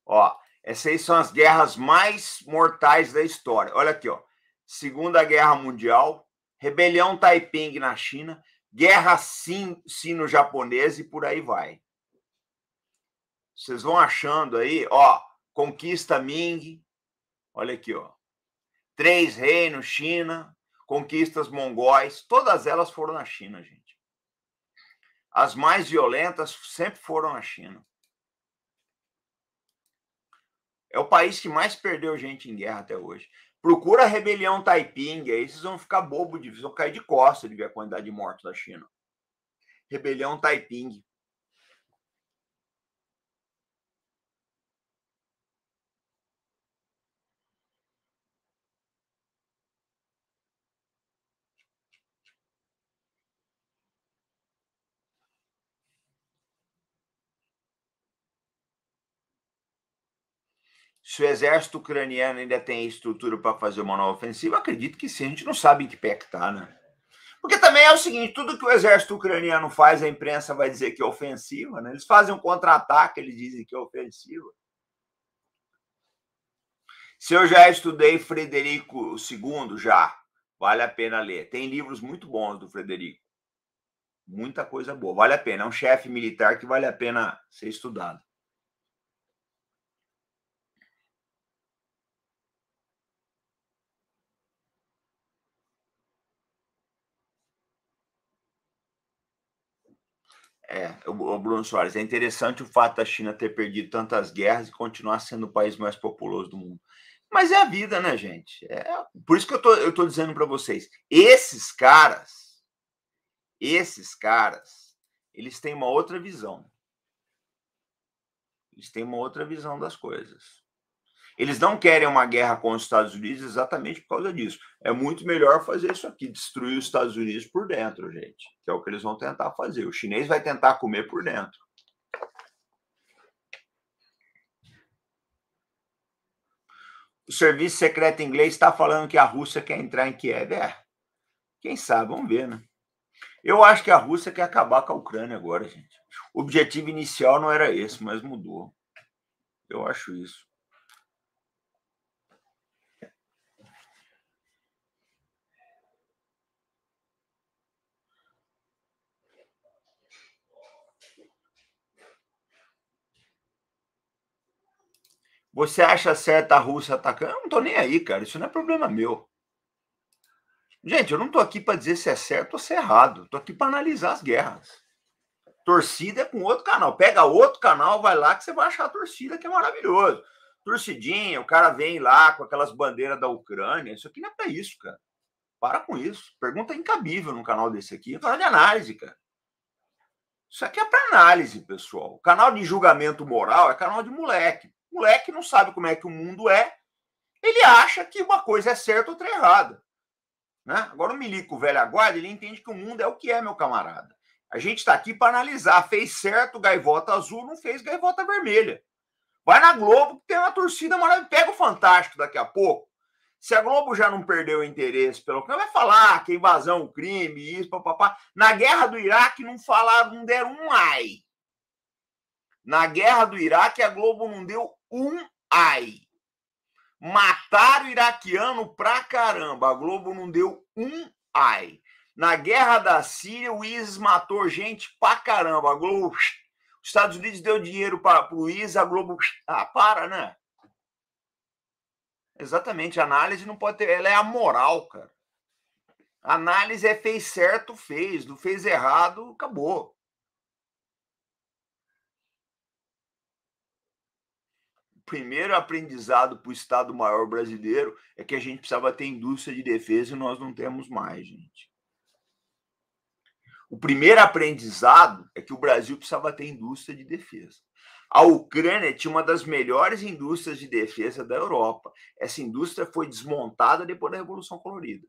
A: Ó, essas aí são as guerras mais mortais da história. Olha aqui, ó. Segunda Guerra Mundial, rebelião Taiping na China, guerra sino-japonesa e por aí vai. Vocês vão achando aí, ó, conquista Ming, olha aqui, ó. Três reinos, China, conquistas mongóis, todas elas foram na China, gente. As mais violentas sempre foram na China. É o país que mais perdeu gente em guerra até hoje. Procura a rebelião Taiping, aí vocês vão ficar bobo, de, vão cair de costas de ver a quantidade de mortos da China. Rebelião Taiping. se o exército ucraniano ainda tem estrutura para fazer uma nova ofensiva, acredito que sim. A gente não sabe em que pé é que tá, né? Porque também é o seguinte: tudo que o exército ucraniano faz, a imprensa vai dizer que é ofensiva, né? Eles fazem um contra-ataque, eles dizem que é ofensiva. Se eu já estudei Frederico II, já, vale a pena ler. Tem livros muito bons do Frederico. Muita coisa boa, vale a pena. É um chefe militar que vale a pena ser estudado. É, o, Bruno Soares, é interessante o fato da China ter perdido tantas guerras e continuar sendo o país mais populoso do mundo. Mas é a vida, né, gente? É, por isso que eu tô, eu tô dizendo para vocês, esses caras, esses caras, eles têm uma outra visão. Eles têm uma outra visão das coisas. Eles não querem uma guerra com os Estados Unidos exatamente por causa disso. É muito melhor fazer isso aqui, destruir os Estados Unidos por dentro, gente. Que é o que eles vão tentar fazer. O chinês vai tentar comer por dentro. O serviço secreto inglês está falando que a Rússia quer entrar em Kiev. É, quem sabe, vamos ver, né? Eu acho que a Rússia quer acabar com a Ucrânia agora, gente. O objetivo inicial não era esse, mas mudou. Eu acho isso. Você acha certa a Rússia atacando? Eu não tô nem aí, cara. Isso não é problema meu. Gente, eu não tô aqui para dizer se é certo ou se é errado. Tô aqui para analisar as guerras. Torcida é com outro canal. Pega outro canal, vai lá que você vai achar a torcida, que é maravilhoso. Torcidinha, o cara vem lá com aquelas bandeiras da Ucrânia. Isso aqui não é para isso, cara. Para com isso. Pergunta incabível num canal desse aqui. É canal de análise, cara. Isso aqui é para análise, pessoal. O canal de julgamento moral é canal de moleque moleque não sabe como é que o mundo é. Ele acha que uma coisa é certa, outra é errada. Né? Agora, o Milico velho aguarda, ele entende que o mundo é o que é, meu camarada. A gente está aqui para analisar. Fez certo gaivota azul, não fez gaivota vermelha. Vai na Globo, que tem uma torcida maravilhosa. Pega o Fantástico daqui a pouco. Se a Globo já não perdeu o interesse pelo campo, vai falar que é invasão, crime, isso, papapá. Na guerra do Iraque não falaram, não deram um ai. Na guerra do Iraque, a Globo não deu um ai. Mataram iraquiano pra caramba. A Globo não deu um ai. Na guerra da Síria, o ISIS matou gente pra caramba. A Globo. Os Estados Unidos deu dinheiro para o ISIS, a Globo. Ah, para, né? Exatamente. A análise não pode ter. Ela é a moral, cara. A análise é fez certo, fez. Não fez errado, acabou. primeiro aprendizado para o Estado-Maior brasileiro é que a gente precisava ter indústria de defesa e nós não temos mais, gente. O primeiro aprendizado é que o Brasil precisava ter indústria de defesa. A Ucrânia tinha uma das melhores indústrias de defesa da Europa. Essa indústria foi desmontada depois da Revolução Colorida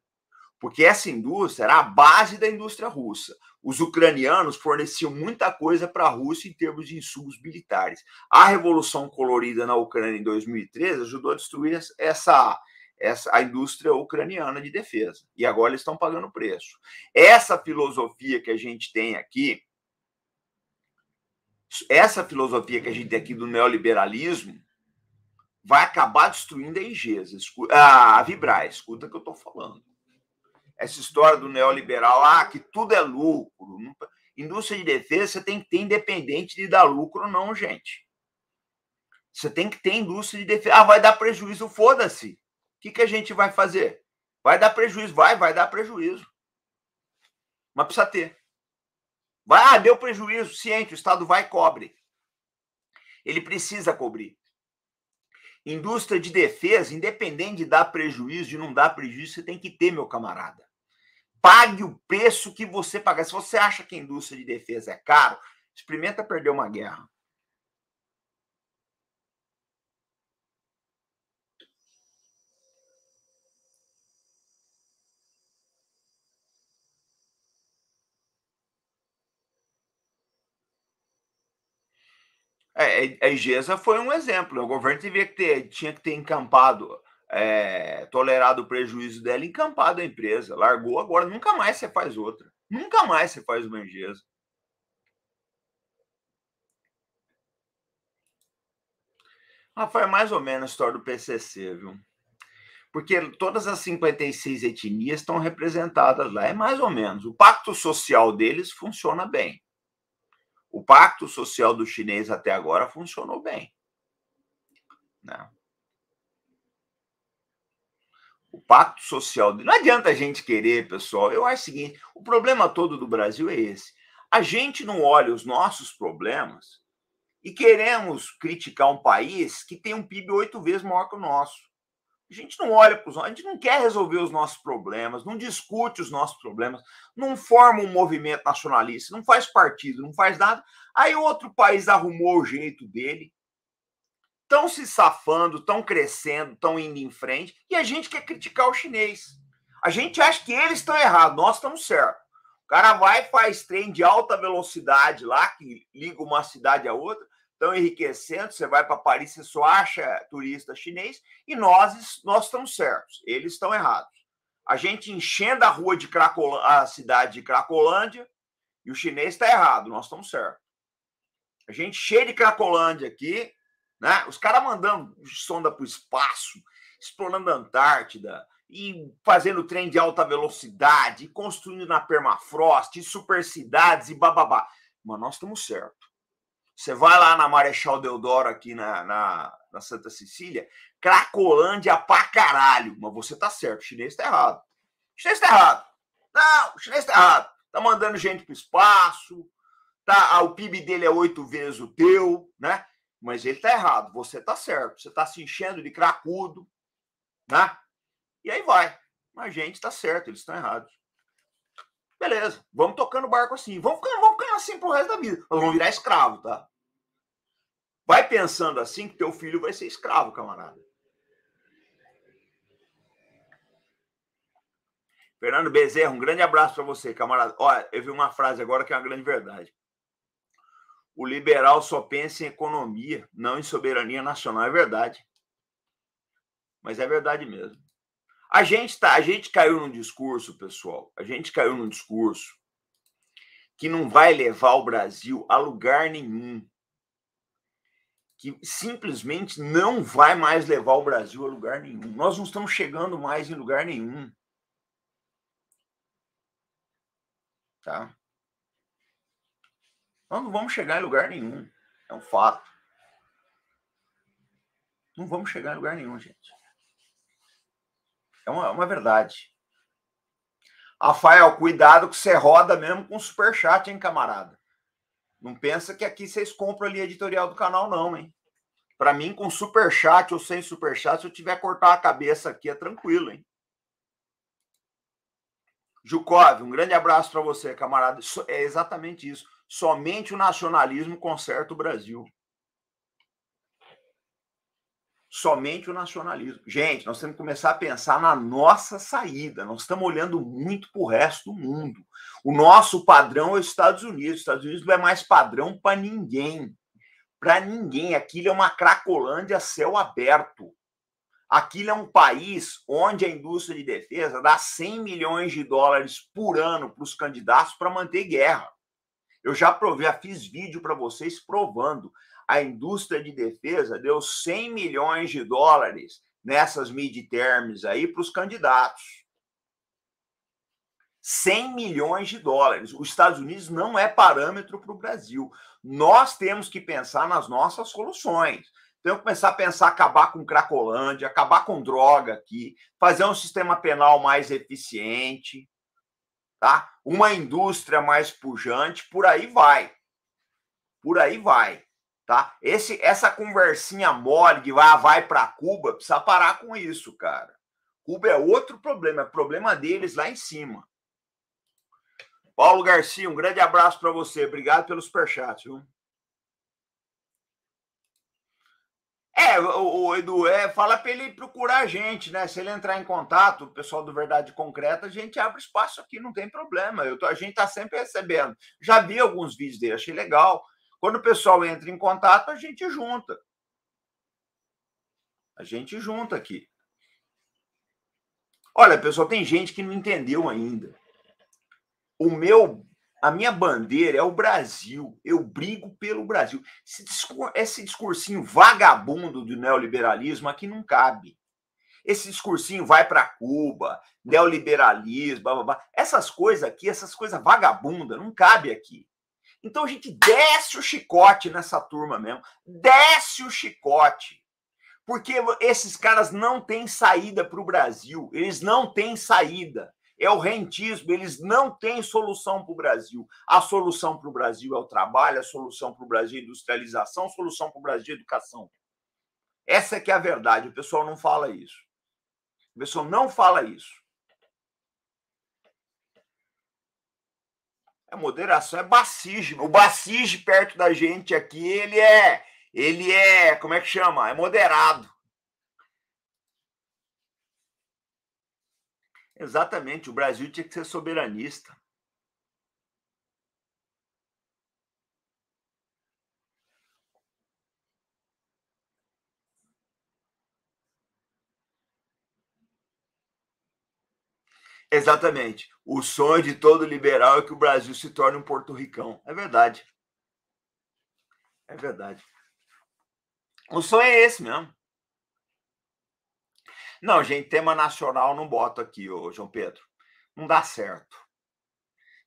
A: porque essa indústria era a base da indústria russa. Os ucranianos forneciam muita coisa para a Rússia em termos de insumos militares. A Revolução Colorida na Ucrânia em 2013 ajudou a destruir essa, essa a indústria ucraniana de defesa. E agora eles estão pagando preço. Essa filosofia que a gente tem aqui, essa filosofia que a gente tem aqui do neoliberalismo, vai acabar destruindo a Ingesa. a Vibrar, escuta o que eu estou falando essa história do neoliberal, ah, que tudo é lucro. Indústria de defesa tem que ter independente de dar lucro, não, gente. Você tem que ter indústria de defesa. Ah, vai dar prejuízo, foda-se. O que, que a gente vai fazer? Vai dar prejuízo, vai, vai dar prejuízo. Mas precisa ter. Vai, ah, deu prejuízo, ciente, o Estado vai e cobre. Ele precisa cobrir. Indústria de defesa, independente de dar prejuízo, de não dar prejuízo, você tem que ter, meu camarada. Pague o preço que você pagar. Se você acha que a indústria de defesa é caro, experimenta perder uma guerra. É, é a IGESA foi um exemplo. O governo ter, tinha que ter encampado é, tolerado o prejuízo dela, encampado a empresa, largou agora, nunca mais você faz outra, nunca mais você faz uma engesa. Rafael, mais ou menos a história do PCC, viu? Porque todas as 56 etnias estão representadas lá, é mais ou menos. O pacto social deles funciona bem. O pacto social do chinês até agora funcionou bem. Não. Né? o pacto social. Não adianta a gente querer, pessoal. Eu acho o seguinte: o problema todo do Brasil é esse. A gente não olha os nossos problemas e queremos criticar um país que tem um PIB oito vezes maior que o nosso. A gente não olha para os nossos, a gente não quer resolver os nossos problemas, não discute os nossos problemas, não forma um movimento nacionalista, não faz partido, não faz nada. Aí outro país arrumou o jeito dele, estão se safando, estão crescendo, estão indo em frente, e a gente quer criticar o chinês. A gente acha que eles estão errados, nós estamos certos. O cara vai faz trem de alta velocidade lá, que liga uma cidade a outra, estão enriquecendo, você vai para Paris, você só acha turista chinês, e nós, nós estamos certos, eles estão errados. A gente enchendo a rua de Cracol... a cidade de Cracolândia, e o chinês está errado, nós estamos certos. A gente cheio de Cracolândia aqui, né? Os caras mandando sonda para o espaço, explorando a Antártida, e fazendo trem de alta velocidade, construindo na permafrost, supercidades e bababá. Mas nós estamos certo. Você vai lá na Marechal Deodoro, aqui na, na, na Santa Cecília, Cracolândia pra caralho. Mas você tá certo, o chinês tá errado. O chinês tá errado. Não, o chinês tá errado. Tá mandando gente pro espaço, tá, ah, o PIB dele é oito vezes o teu, né? Mas ele tá errado, você tá certo. Você tá se enchendo de cracudo, né? E aí vai. A gente tá certo, eles estão errados. Beleza, vamos tocando o barco assim. Vamos ficando, vamos ficando assim pro resto da vida. Nós vamos virar escravo, tá? Vai pensando assim que teu filho vai ser escravo, camarada. Fernando Bezerra, um grande abraço para você, camarada. Olha, eu vi uma frase agora que é uma grande verdade o liberal só pensa em economia, não em soberania nacional. É verdade. Mas é verdade mesmo. A gente tá, a gente caiu num discurso, pessoal. A gente caiu num discurso que não vai levar o Brasil a lugar nenhum. Que simplesmente não vai mais levar o Brasil a lugar nenhum. Nós não estamos chegando mais em lugar nenhum. Tá? Nós não vamos chegar em lugar nenhum. É um fato. Não vamos chegar em lugar nenhum, gente. É uma, é uma verdade. Rafael, cuidado que você roda mesmo com superchat, hein, camarada? Não pensa que aqui vocês compram ali a editorial do canal, não, hein? Para mim, com superchat ou sem superchat, se eu tiver cortar a cabeça aqui, é tranquilo, hein? Jukov, um grande abraço para você, camarada. É exatamente isso. Somente o nacionalismo conserta o Brasil. Somente o nacionalismo. Gente, nós temos que começar a pensar na nossa saída. Nós estamos olhando muito para o resto do mundo. O nosso padrão é os Estados Unidos. Os Estados Unidos não é mais padrão para ninguém. Para ninguém. Aquilo é uma cracolândia céu aberto. Aquilo é um país onde a indústria de defesa dá 100 milhões de dólares por ano para os candidatos para manter guerra. Eu já provei, já fiz vídeo para vocês provando. A indústria de defesa deu 100 milhões de dólares nessas midterms aí para os candidatos. 100 milhões de dólares. Os Estados Unidos não é parâmetro para o Brasil. Nós temos que pensar nas nossas soluções. Temos então, que começar a pensar acabar com Cracolândia, acabar com droga aqui, fazer um sistema penal mais eficiente, tá? Uma indústria mais pujante, por aí vai. Por aí vai, tá? Esse essa conversinha mole que vai, vai para Cuba, precisa parar com isso, cara. Cuba é outro problema, é problema deles lá em cima. Paulo Garcia, um grande abraço para você. Obrigado pelo superchat, viu? É, o, o Edu, é, fala para ele procurar a gente, né? Se ele entrar em contato, o pessoal do Verdade Concreta, a gente abre espaço aqui, não tem problema. Eu tô, a gente tá sempre recebendo. Já vi alguns vídeos dele, achei legal. Quando o pessoal entra em contato, a gente junta. A gente junta aqui. Olha, pessoal, tem gente que não entendeu ainda. O meu a minha bandeira é o Brasil. Eu brigo pelo Brasil. Esse, discur esse discursinho vagabundo do neoliberalismo aqui não cabe. Esse discursinho vai para Cuba, neoliberalismo, blá, blá, blá. essas coisas aqui, essas coisas vagabunda, não cabe aqui. Então a gente desce o chicote nessa turma mesmo. Desce o chicote. Porque esses caras não têm saída para o Brasil. Eles não têm saída é o rentismo. Eles não têm solução para o Brasil. A solução para o Brasil é o trabalho, a solução para o Brasil é industrialização, a solução para o Brasil é educação. Essa é que é a verdade. O pessoal não fala isso. O pessoal não fala isso. É moderação, é bacismo. O bacismo perto da gente aqui, ele é, ele é, como é que chama? É moderado. Exatamente, o Brasil tinha que ser soberanista. Exatamente. O sonho de todo liberal é que o Brasil se torne um porto-ricão. É verdade. É verdade. O sonho é esse mesmo. Não, gente, tema nacional não boto aqui, ô João Pedro. Não dá certo.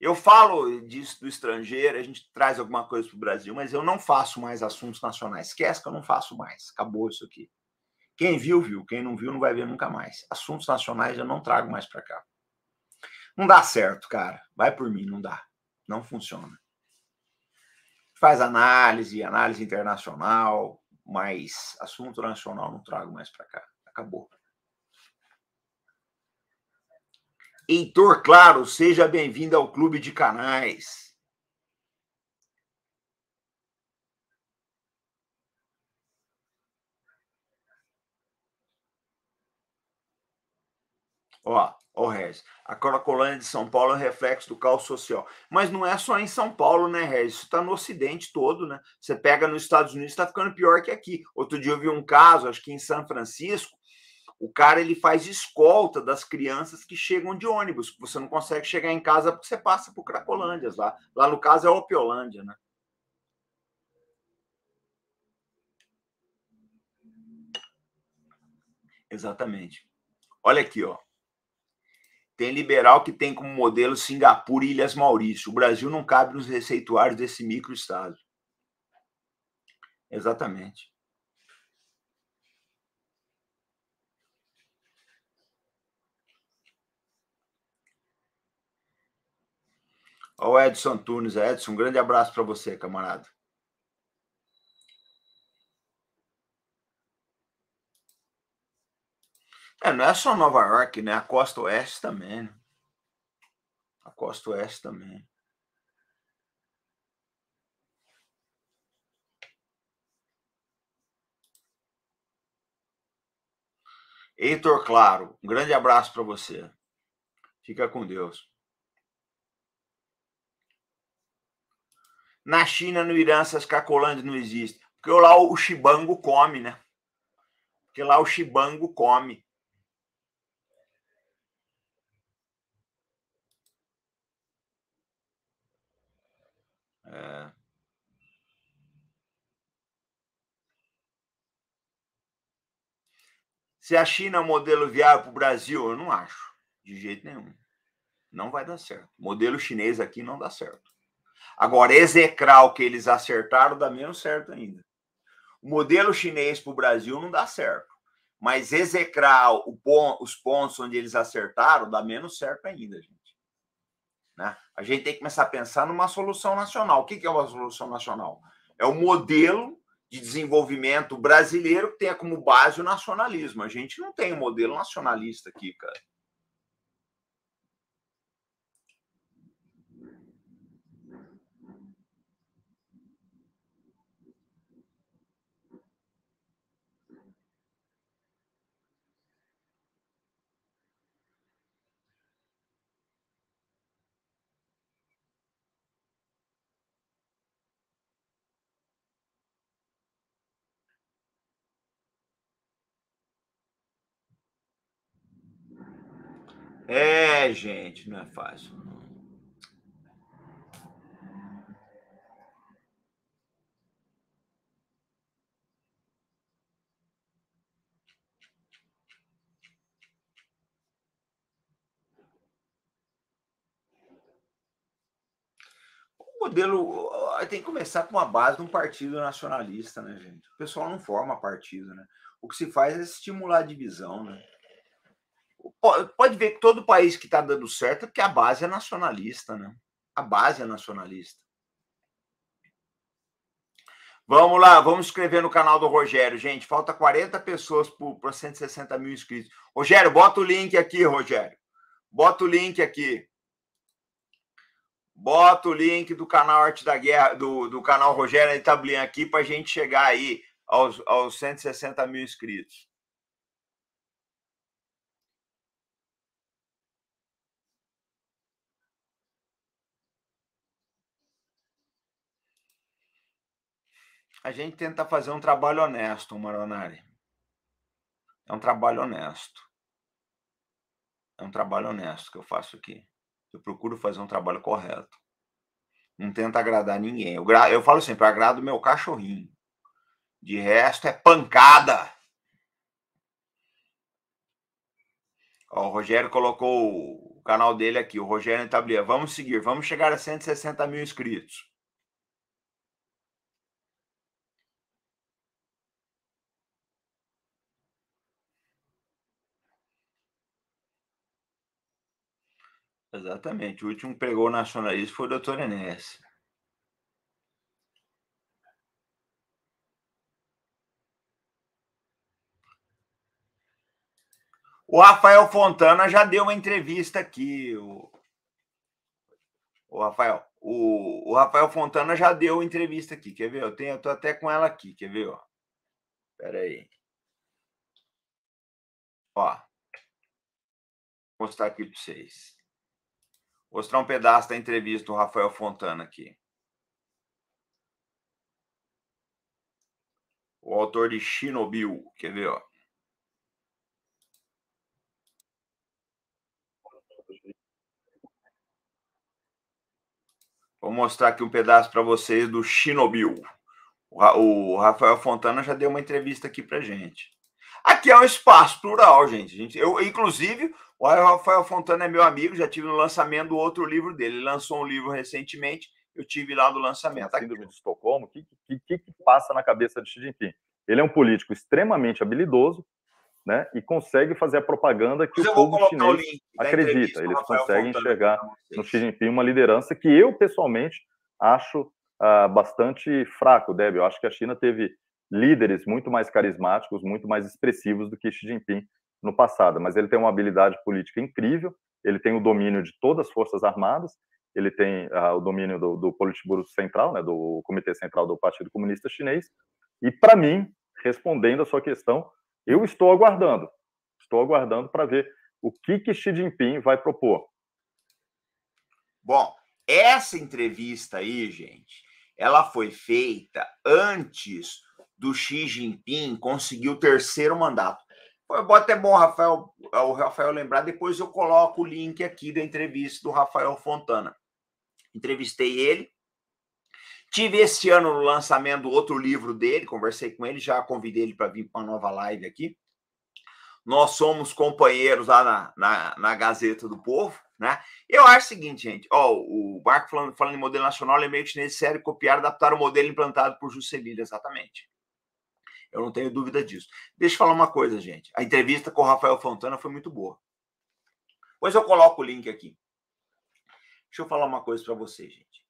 A: Eu falo disso do estrangeiro, a gente traz alguma coisa para o Brasil, mas eu não faço mais assuntos nacionais. Esquece que eu não faço mais. Acabou isso aqui. Quem viu, viu. Quem não viu, não vai ver nunca mais. Assuntos nacionais eu não trago mais para cá. Não dá certo, cara. Vai por mim, não dá. Não funciona. Faz análise, análise internacional, mas assunto nacional não trago mais para cá. Acabou. Heitor Claro, seja bem-vindo ao Clube de Canais. Ó, ó, Regis, a Corocolândia de São Paulo é um reflexo do caos social. Mas não é só em São Paulo, né, Regis? Isso está no Ocidente todo, né? Você pega nos Estados Unidos, está ficando pior que aqui. Outro dia eu vi um caso, acho que em São Francisco, o cara ele faz escolta das crianças que chegam de ônibus. Você não consegue chegar em casa porque você passa por Cracolândias lá. Lá no caso é Opiolândia, né? Exatamente. Olha aqui, ó. Tem liberal que tem como modelo Singapura e Ilhas Maurício. O Brasil não cabe nos receituários desse microestado. Exatamente. Olha o Edson Antunes. Edson, um grande abraço para você, camarada. É, não é só Nova York, né? A costa oeste também. Né? A costa oeste também. Heitor Claro, um grande abraço para você. Fica com Deus. Na China, no Irã, essas cacolândias não existem. Porque lá o chibango come, né? Porque lá o chibango come. É... Se a China é um modelo viável para o Brasil, eu não acho, de jeito nenhum. Não vai dar certo. modelo chinês aqui não dá certo. Agora, execrar o que eles acertaram dá menos certo ainda. O modelo chinês para o Brasil não dá certo, mas execrar pon os pontos onde eles acertaram dá menos certo ainda, gente. Né? A gente tem que começar a pensar numa solução nacional. O que, que é uma solução nacional? É o um modelo de desenvolvimento brasileiro que tenha como base o nacionalismo. A gente não tem um modelo nacionalista aqui, cara. É, gente, não é fácil. O modelo tem que começar com a base de um partido nacionalista, né, gente? O pessoal não forma partido, né? O que se faz é estimular a divisão, né? pode ver que todo país que está dando certo é porque a base é nacionalista, né? A base é nacionalista. Vamos lá, vamos escrever no canal do Rogério, gente. Falta 40 pessoas para 160 mil inscritos. Rogério, bota o link aqui, Rogério. Bota o link aqui. Bota o link do canal Arte da Guerra, do, do canal Rogério Itablin tá aqui para a gente chegar aí aos, aos 160 mil inscritos. a gente tenta fazer um trabalho honesto, Maronari. É um trabalho honesto. É um trabalho honesto que eu faço aqui. Eu procuro fazer um trabalho correto. Não tenta agradar ninguém. Eu, gra... eu falo sempre, eu agrado meu cachorrinho. De resto é pancada. Ó, o Rogério colocou o canal dele aqui, o Rogério Tablier. Vamos seguir, vamos chegar a 160 mil inscritos. Exatamente. O último que pegou o nacionalismo foi o doutor Enéas. O Rafael Fontana já deu uma entrevista aqui. O, o Rafael. O, o Rafael Fontana já deu entrevista aqui. Quer ver? Eu tenho, eu tô até com ela aqui. Quer ver? Pera aí. Ó. Vou mostrar aqui para vocês mostrar um pedaço da entrevista do Rafael Fontana aqui. O autor de Chernobyl, quer ver, ó. Vou mostrar aqui um pedaço para vocês do Chernobyl. O Rafael Fontana já deu uma entrevista aqui para gente. Aqui é um espaço plural, gente. Eu, inclusive, o Rafael Fontana é meu amigo, já tive no lançamento do outro livro dele. Ele lançou um livro recentemente, eu tive lá do lançamento. A síndrome de Estocolmo, o que, que, que passa na cabeça de Xi Jinping? Ele é um político extremamente habilidoso, né? E consegue fazer a propaganda que Mas o povo chinês o acredita. Eles conseguem enxergar no Xi Jinping uma liderança que eu, pessoalmente, acho ah, bastante fraco, Deb. Eu acho que a China teve líderes muito mais carismáticos, muito mais expressivos do que Xi Jinping no passado, mas ele tem uma habilidade política incrível, ele tem o domínio de todas as forças armadas, ele tem ah, o domínio do, do Politburo Central, né, do Comitê Central do Partido Comunista Chinês, e para mim, respondendo a sua questão, eu estou aguardando, estou aguardando para ver o que, que Xi Jinping vai propor. Bom, essa entrevista aí, gente, ela foi feita antes do Xi Jinping conseguir o terceiro mandato. Pô, até bom, Rafael, é, o Rafael lembrar, depois eu coloco o link aqui da entrevista do Rafael Fontana. Entrevistei ele. Tive esse ano no lançamento outro livro dele, conversei com ele, já convidei ele para vir para uma nova live aqui. Nós somos companheiros lá na, na, na Gazeta do Povo. Né? Eu acho o seguinte, gente. Ó, o Marco falando, falando em modelo nacional, lembrei que é nesse sério copiar, adaptar o modelo implantado por Juscelino, exatamente. Eu não tenho dúvida disso. Deixa eu falar uma coisa, gente. A entrevista com o Rafael Fontana foi muito boa. Pois eu coloco o link aqui. Deixa eu falar uma coisa para vocês, gente.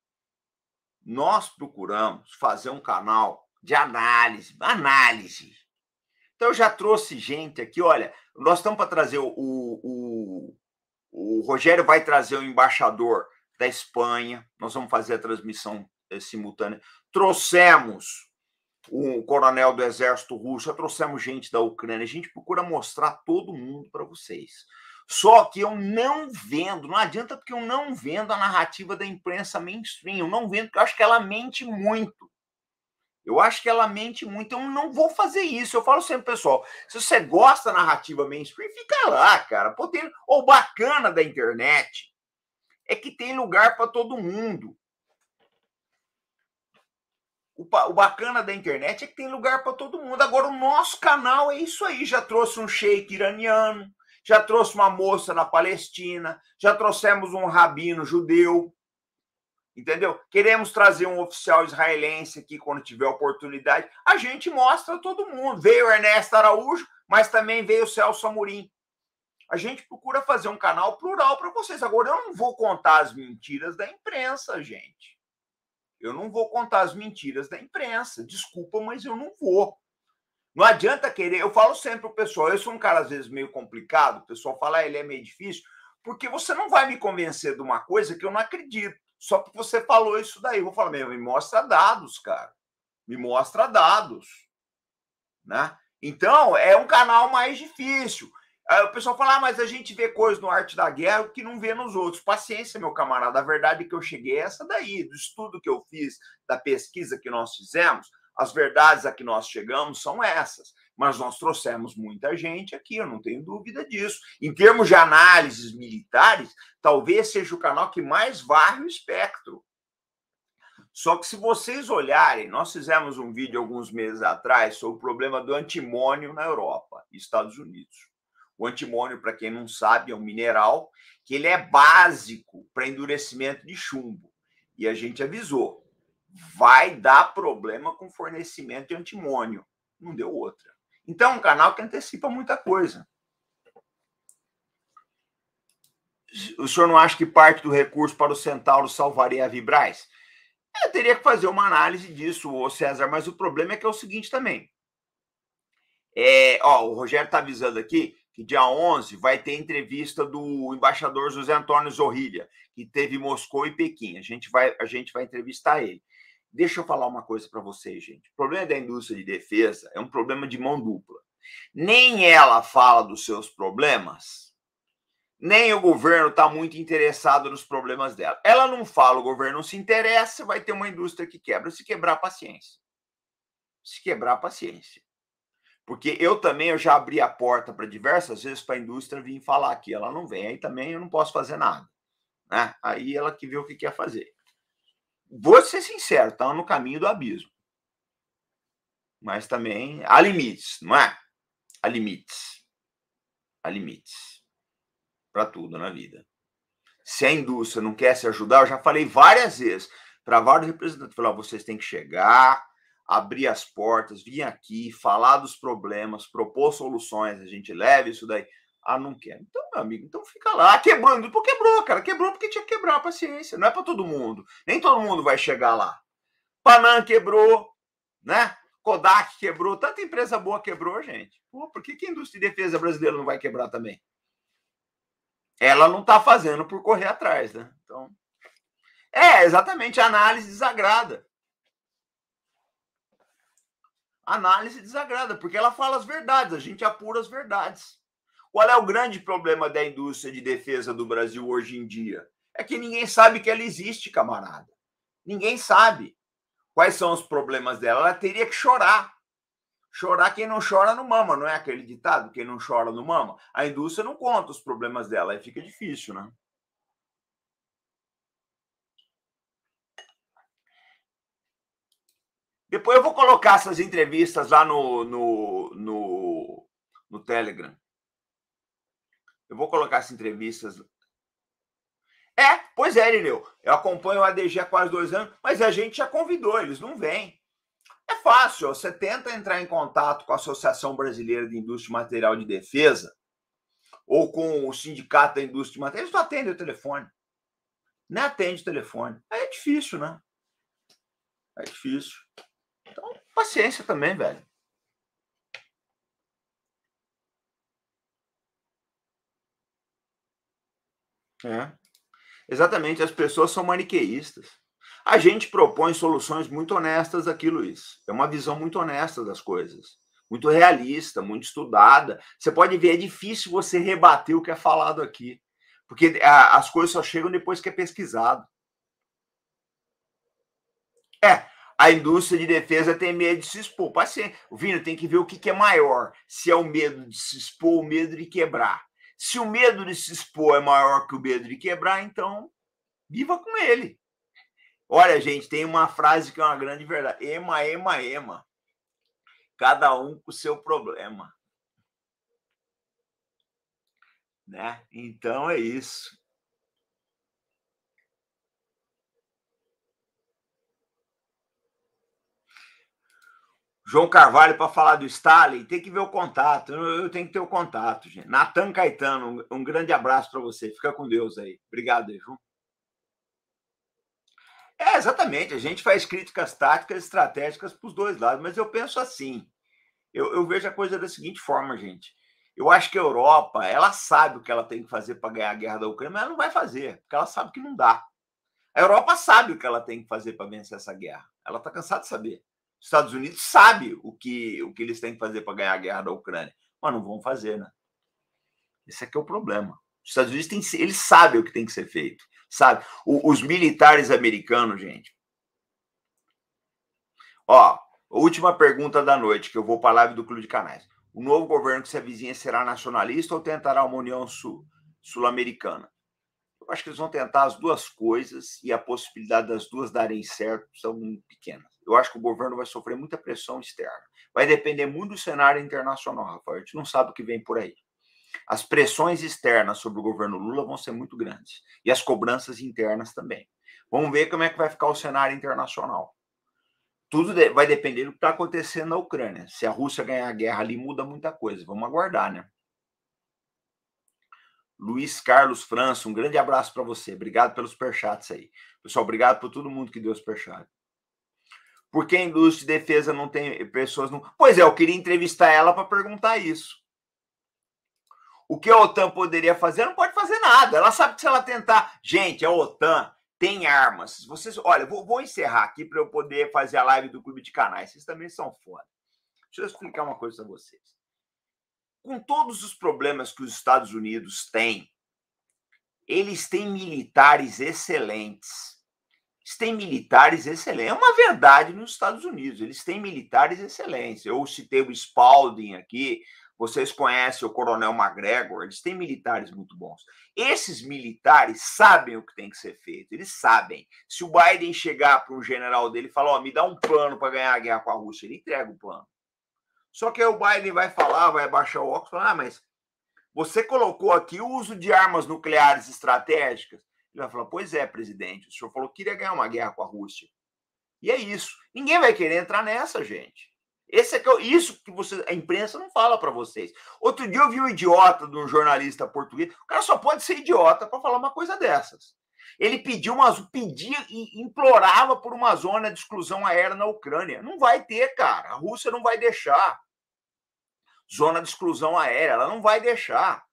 A: Nós procuramos fazer um canal de análise, análise. Então eu já trouxe gente aqui, olha, nós estamos para trazer o, o, o, Rogério vai trazer o embaixador da Espanha. Nós vamos fazer a transmissão eh, simultânea. Trouxemos um coronel do exército russo, já trouxemos gente da Ucrânia. A gente procura mostrar todo mundo para vocês. Só que eu não vendo, não adianta porque eu não vendo a narrativa da imprensa mainstream, eu não vendo, porque eu acho que ela mente muito. Eu acho que ela mente muito, eu não vou fazer isso. Eu falo sempre, pessoal, se você gosta da narrativa mainstream, fica lá, cara. Pô, tem... O bacana da internet é que tem lugar para todo mundo. O, o bacana da internet é que tem lugar para todo mundo. Agora, o nosso canal é isso aí. Já trouxe um sheik iraniano, já trouxe uma moça na Palestina, já trouxemos um rabino judeu, entendeu? Queremos trazer um oficial israelense aqui quando tiver oportunidade. A gente mostra todo mundo. Veio Ernesto Araújo, mas também veio o Celso Amorim. A gente procura fazer um canal plural para vocês. Agora, eu não vou contar as mentiras da imprensa, gente. Eu não vou contar as mentiras da imprensa. Desculpa, mas eu não vou. Não adianta querer. Eu falo sempre pro pessoal, eu sou um cara às vezes meio complicado, o pessoal fala, ah, ele é meio difícil, porque você não vai me convencer de uma coisa que eu não acredito. Só porque você falou isso daí. Eu vou falar, meu, me mostra dados, cara. Me mostra dados. Né? Então, é um canal mais difícil. Aí o pessoal fala, ah, mas a gente vê coisas no Arte da Guerra que não vê nos outros. Paciência, meu camarada, a verdade é que eu cheguei é essa daí, do estudo que eu fiz, da pesquisa que nós fizemos, as verdades a que nós chegamos são essas. Mas nós trouxemos muita gente aqui, eu não tenho dúvida disso. Em termos de análises militares, talvez seja o canal que mais varre o espectro. Só que se vocês olharem, nós fizemos um vídeo alguns meses atrás sobre o problema do antimônio na Europa e Estados Unidos. O antimônio, para quem não sabe, é um mineral que ele é básico para endurecimento de chumbo. E a gente avisou, vai dar problema com fornecimento de antimônio. Não deu outra. Então, é um canal que antecipa muita coisa. O senhor não acha que parte do recurso para o Centauro salvaria a Vibrais Eu teria que fazer uma análise disso, ô César, mas o problema é que é o seguinte também. É, ó, o Rogério está avisando aqui que dia 11 vai ter entrevista do embaixador José Antônio Zorrilha, que teve Moscou e Pequim. A gente vai, a gente vai entrevistar ele. Deixa eu falar uma coisa para vocês, gente. O problema da indústria de defesa é um problema de mão dupla. Nem ela fala dos seus problemas, nem o governo está muito interessado nos problemas dela. Ela não fala, o governo não se interessa, vai ter uma indústria que quebra. Se quebrar, paciência. Se quebrar, paciência. Porque eu também eu já abri a porta para diversas vezes para a indústria vir falar que ela não vem, aí também eu não posso fazer nada. Né? Aí ela que vê o que quer fazer. Vou ser sincero, estão tá no caminho do abismo. Mas também há limites, não é? Há limites. Há limites. Para tudo na vida. Se a indústria não quer se ajudar, eu já falei várias vezes para vários representantes: falar, vocês têm que chegar, abrir as portas, vir aqui, falar dos problemas, propor soluções, a gente leva isso daí. Ah, não quero. Então, meu amigo, então fica lá. Quebrando, Porque quebrou, cara. Quebrou porque tinha que quebrar a paciência. Não é para todo mundo. Nem todo mundo vai chegar lá. Panam quebrou, né? Kodak quebrou, tanta empresa boa quebrou, gente. Pô, por que, que a indústria de defesa brasileira não vai quebrar também? Ela não está fazendo por correr atrás, né? Então, é exatamente a análise desagrada análise desagrada, porque ela fala as verdades, a gente apura as verdades. Qual é o grande problema da indústria de defesa do Brasil hoje em dia? É que ninguém sabe que ela existe, camarada. Ninguém sabe quais são os problemas dela. Ela teria que chorar. Chorar quem não chora não mama, não é aquele ditado? Quem não chora não mama. A indústria não conta os problemas dela, aí fica difícil, né? Depois eu vou colocar essas entrevistas lá no, no, no, no Telegram. Eu vou colocar essas entrevistas. É, pois é, Irineu. Eu acompanho o ADG há quase dois anos, mas a gente já convidou, eles não vêm. É fácil, você tenta entrar em contato com a Associação Brasileira de Indústria Material de Defesa ou com o Sindicato da Indústria de Material, eles não atendem o telefone. Nem atende o telefone. Aí é difícil, né? É difícil. Paciência também, velho. É. Exatamente, as pessoas são maniqueístas. A gente propõe soluções muito honestas aqui, Luiz. É uma visão muito honesta das coisas, muito realista, muito estudada. Você pode ver, é difícil você rebater o que é falado aqui, porque as coisas só chegam depois que é pesquisado. É, a indústria de defesa tem medo de se expor. o Vino tem que ver o que, que é maior: se é o medo de se expor ou o medo de quebrar. Se o medo de se expor é maior que o medo de quebrar, então viva com ele. Olha, gente, tem uma frase que é uma grande verdade: ema, ema, ema. Cada um com o seu problema. Né? Então é isso. João Carvalho para falar do Stalin, tem que ver o contato. Eu tenho que ter o contato, gente. Natan Caetano, um grande abraço para você. Fica com Deus aí. Obrigado, João. É, exatamente. A gente faz críticas táticas, estratégicas para os dois lados, mas eu penso assim. Eu, eu, vejo a coisa da seguinte forma, gente. Eu acho que a Europa, ela sabe o que ela tem que fazer para ganhar a guerra da Ucrânia, mas ela não vai fazer, porque ela sabe que não dá. A Europa sabe o que ela tem que fazer para vencer essa guerra. Ela está cansada de saber. Os Estados Unidos sabe o que, o que eles têm que fazer para ganhar a guerra da Ucrânia, mas não vão fazer, né? Esse aqui é o problema. Os Estados Unidos têm, eles sabem o que tem que ser feito, sabe? O, os militares americanos, gente. Ó, última pergunta da noite que eu vou para a live do Clube de Canais. O novo governo que se avizinha será nacionalista ou tentará uma união sul-americana? Sul eu acho que eles vão tentar as duas coisas e a possibilidade das duas darem certo são muito pequenas eu acho que o governo vai sofrer muita pressão externa. Vai depender muito do cenário internacional, Rafael. A gente não sabe o que vem por aí. As pressões externas sobre o governo Lula vão ser muito grandes. E as cobranças internas também. Vamos ver como é que vai ficar o cenário internacional. Tudo vai depender do que está acontecendo na Ucrânia. Se a Rússia ganhar a guerra ali, muda muita coisa. Vamos aguardar, né? Luiz Carlos França, um grande abraço para você. Obrigado pelos superchats aí. Pessoal, obrigado por todo mundo que deu superchat. Porque a indústria de defesa não tem pessoas. Não... Pois é, eu queria entrevistar ela para perguntar isso. O que a OTAN poderia fazer? Não pode fazer nada. Ela sabe que se ela tentar. Gente, a OTAN tem armas. Vocês, olha, vou, vou encerrar aqui para eu poder fazer a live do Clube de Canais. Vocês também são foda. Deixa eu explicar uma coisa para vocês. Com todos os problemas que os Estados Unidos têm, eles têm militares excelentes. Eles têm militares excelentes. É uma verdade nos Estados Unidos. Eles têm militares excelentes. Eu citei o Spalding aqui. Vocês conhecem o Coronel McGregor. Eles têm militares muito bons. Esses militares sabem o que tem que ser feito. Eles sabem. Se o Biden chegar para um general dele e falar: oh, me dá um plano para ganhar a guerra com a Rússia, ele entrega o plano. Só que aí o Biden vai falar, vai baixar o óculos e falar: ah, mas você colocou aqui o uso de armas nucleares estratégicas. Ele vai falar: pois é, presidente, o senhor falou que queria ganhar uma guerra com a Rússia. E é isso. Ninguém vai querer entrar nessa, gente. Esse é que eu, é isso que você, a imprensa não fala para vocês. Outro dia eu vi um idiota de um jornalista português. O cara só pode ser idiota para falar uma coisa dessas. Ele pediu uma, pedia e implorava por uma zona de exclusão aérea na Ucrânia. Não vai ter, cara. A Rússia não vai deixar. Zona de exclusão aérea, ela não vai deixar.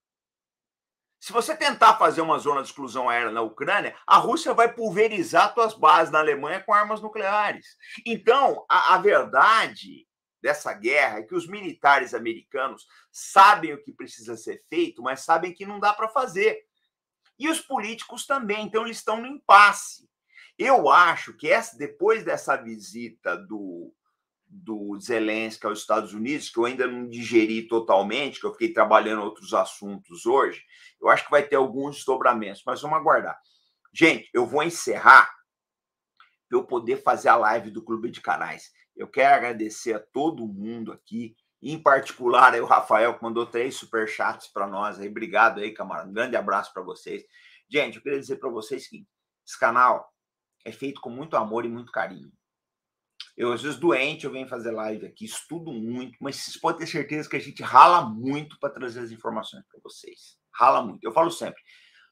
A: Se você tentar fazer uma zona de exclusão aérea na Ucrânia, a Rússia vai pulverizar suas bases na Alemanha com armas nucleares. Então, a, a verdade dessa guerra é que os militares americanos sabem o que precisa ser feito, mas sabem que não dá para fazer. E os políticos também, então eles estão no impasse. Eu acho que essa, depois dessa visita do do Zelensky aos Estados Unidos, que eu ainda não digeri totalmente, que eu fiquei trabalhando outros assuntos hoje, eu acho que vai ter alguns desdobramentos, mas vamos aguardar. Gente, eu vou encerrar para eu poder fazer a live do Clube de Canais. Eu quero agradecer a todo mundo aqui, em particular aí o Rafael que mandou três superchats para nós aí. Obrigado aí, camarada. Um grande abraço para vocês. Gente, eu queria dizer para vocês que esse canal é feito com muito amor e muito carinho. Eu, às vezes, doente, eu venho fazer live aqui, estudo muito, mas vocês podem ter certeza que a gente rala muito para trazer as informações para vocês. Rala muito. Eu falo sempre: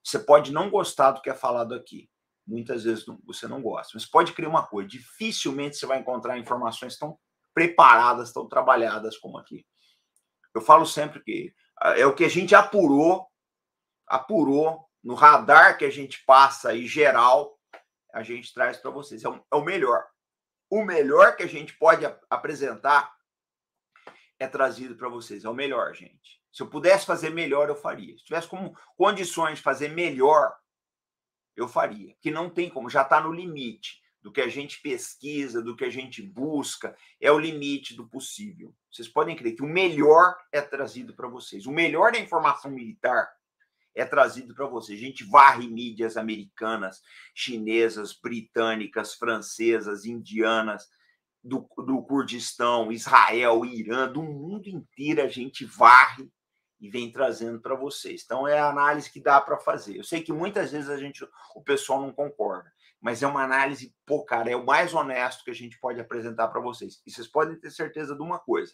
A: você pode não gostar do que é falado aqui. Muitas vezes não, você não gosta, mas pode crer uma coisa: dificilmente você vai encontrar informações tão preparadas, tão trabalhadas como aqui. Eu falo sempre que ah, é o que a gente apurou, apurou no radar que a gente passa aí geral, a gente traz para vocês. É é o melhor o melhor que a gente pode ap apresentar é trazido para vocês. É o melhor, gente. Se eu pudesse fazer melhor, eu faria. Se tivesse como condições de fazer melhor, eu faria. Que não tem como, já está no limite do que a gente pesquisa, do que a gente busca, é o limite do possível. Vocês podem crer que o melhor é trazido para vocês. O melhor da é informação militar é trazido para você. A gente varre mídias americanas, chinesas, britânicas, francesas, indianas, do, do Kurdistão, Israel, Irã, do mundo inteiro a gente varre e vem trazendo para vocês. Então é a análise que dá para fazer. Eu sei que muitas vezes a gente, o pessoal não concorda, mas é uma análise, pô, cara, é o mais honesto que a gente pode apresentar para vocês. E vocês podem ter certeza de uma coisa.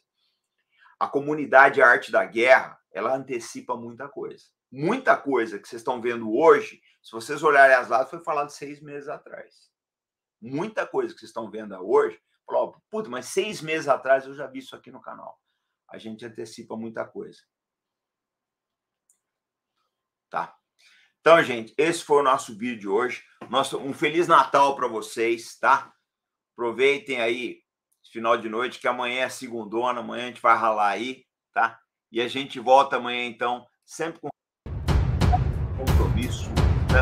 A: A comunidade Arte da Guerra, ela antecipa muita coisa. Muita coisa que vocês estão vendo hoje, se vocês olharem as latas, foi falado seis meses atrás. Muita coisa que vocês estão vendo hoje, falou, puta, mas seis meses atrás eu já vi isso aqui no canal. A gente antecipa muita coisa. Tá? Então, gente, esse foi o nosso vídeo de hoje. Nosso, um Feliz Natal para vocês, tá? Aproveitem aí final de noite, que amanhã é segundona, amanhã a gente vai ralar aí, tá? E a gente volta amanhã, então, sempre com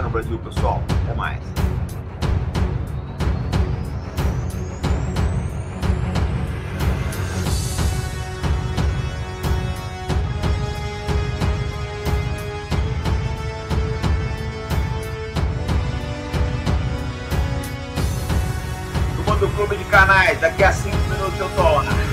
A: no Brasil, pessoal. Até mais. do Clube de Canais. Daqui a 5 minutos eu tô lá.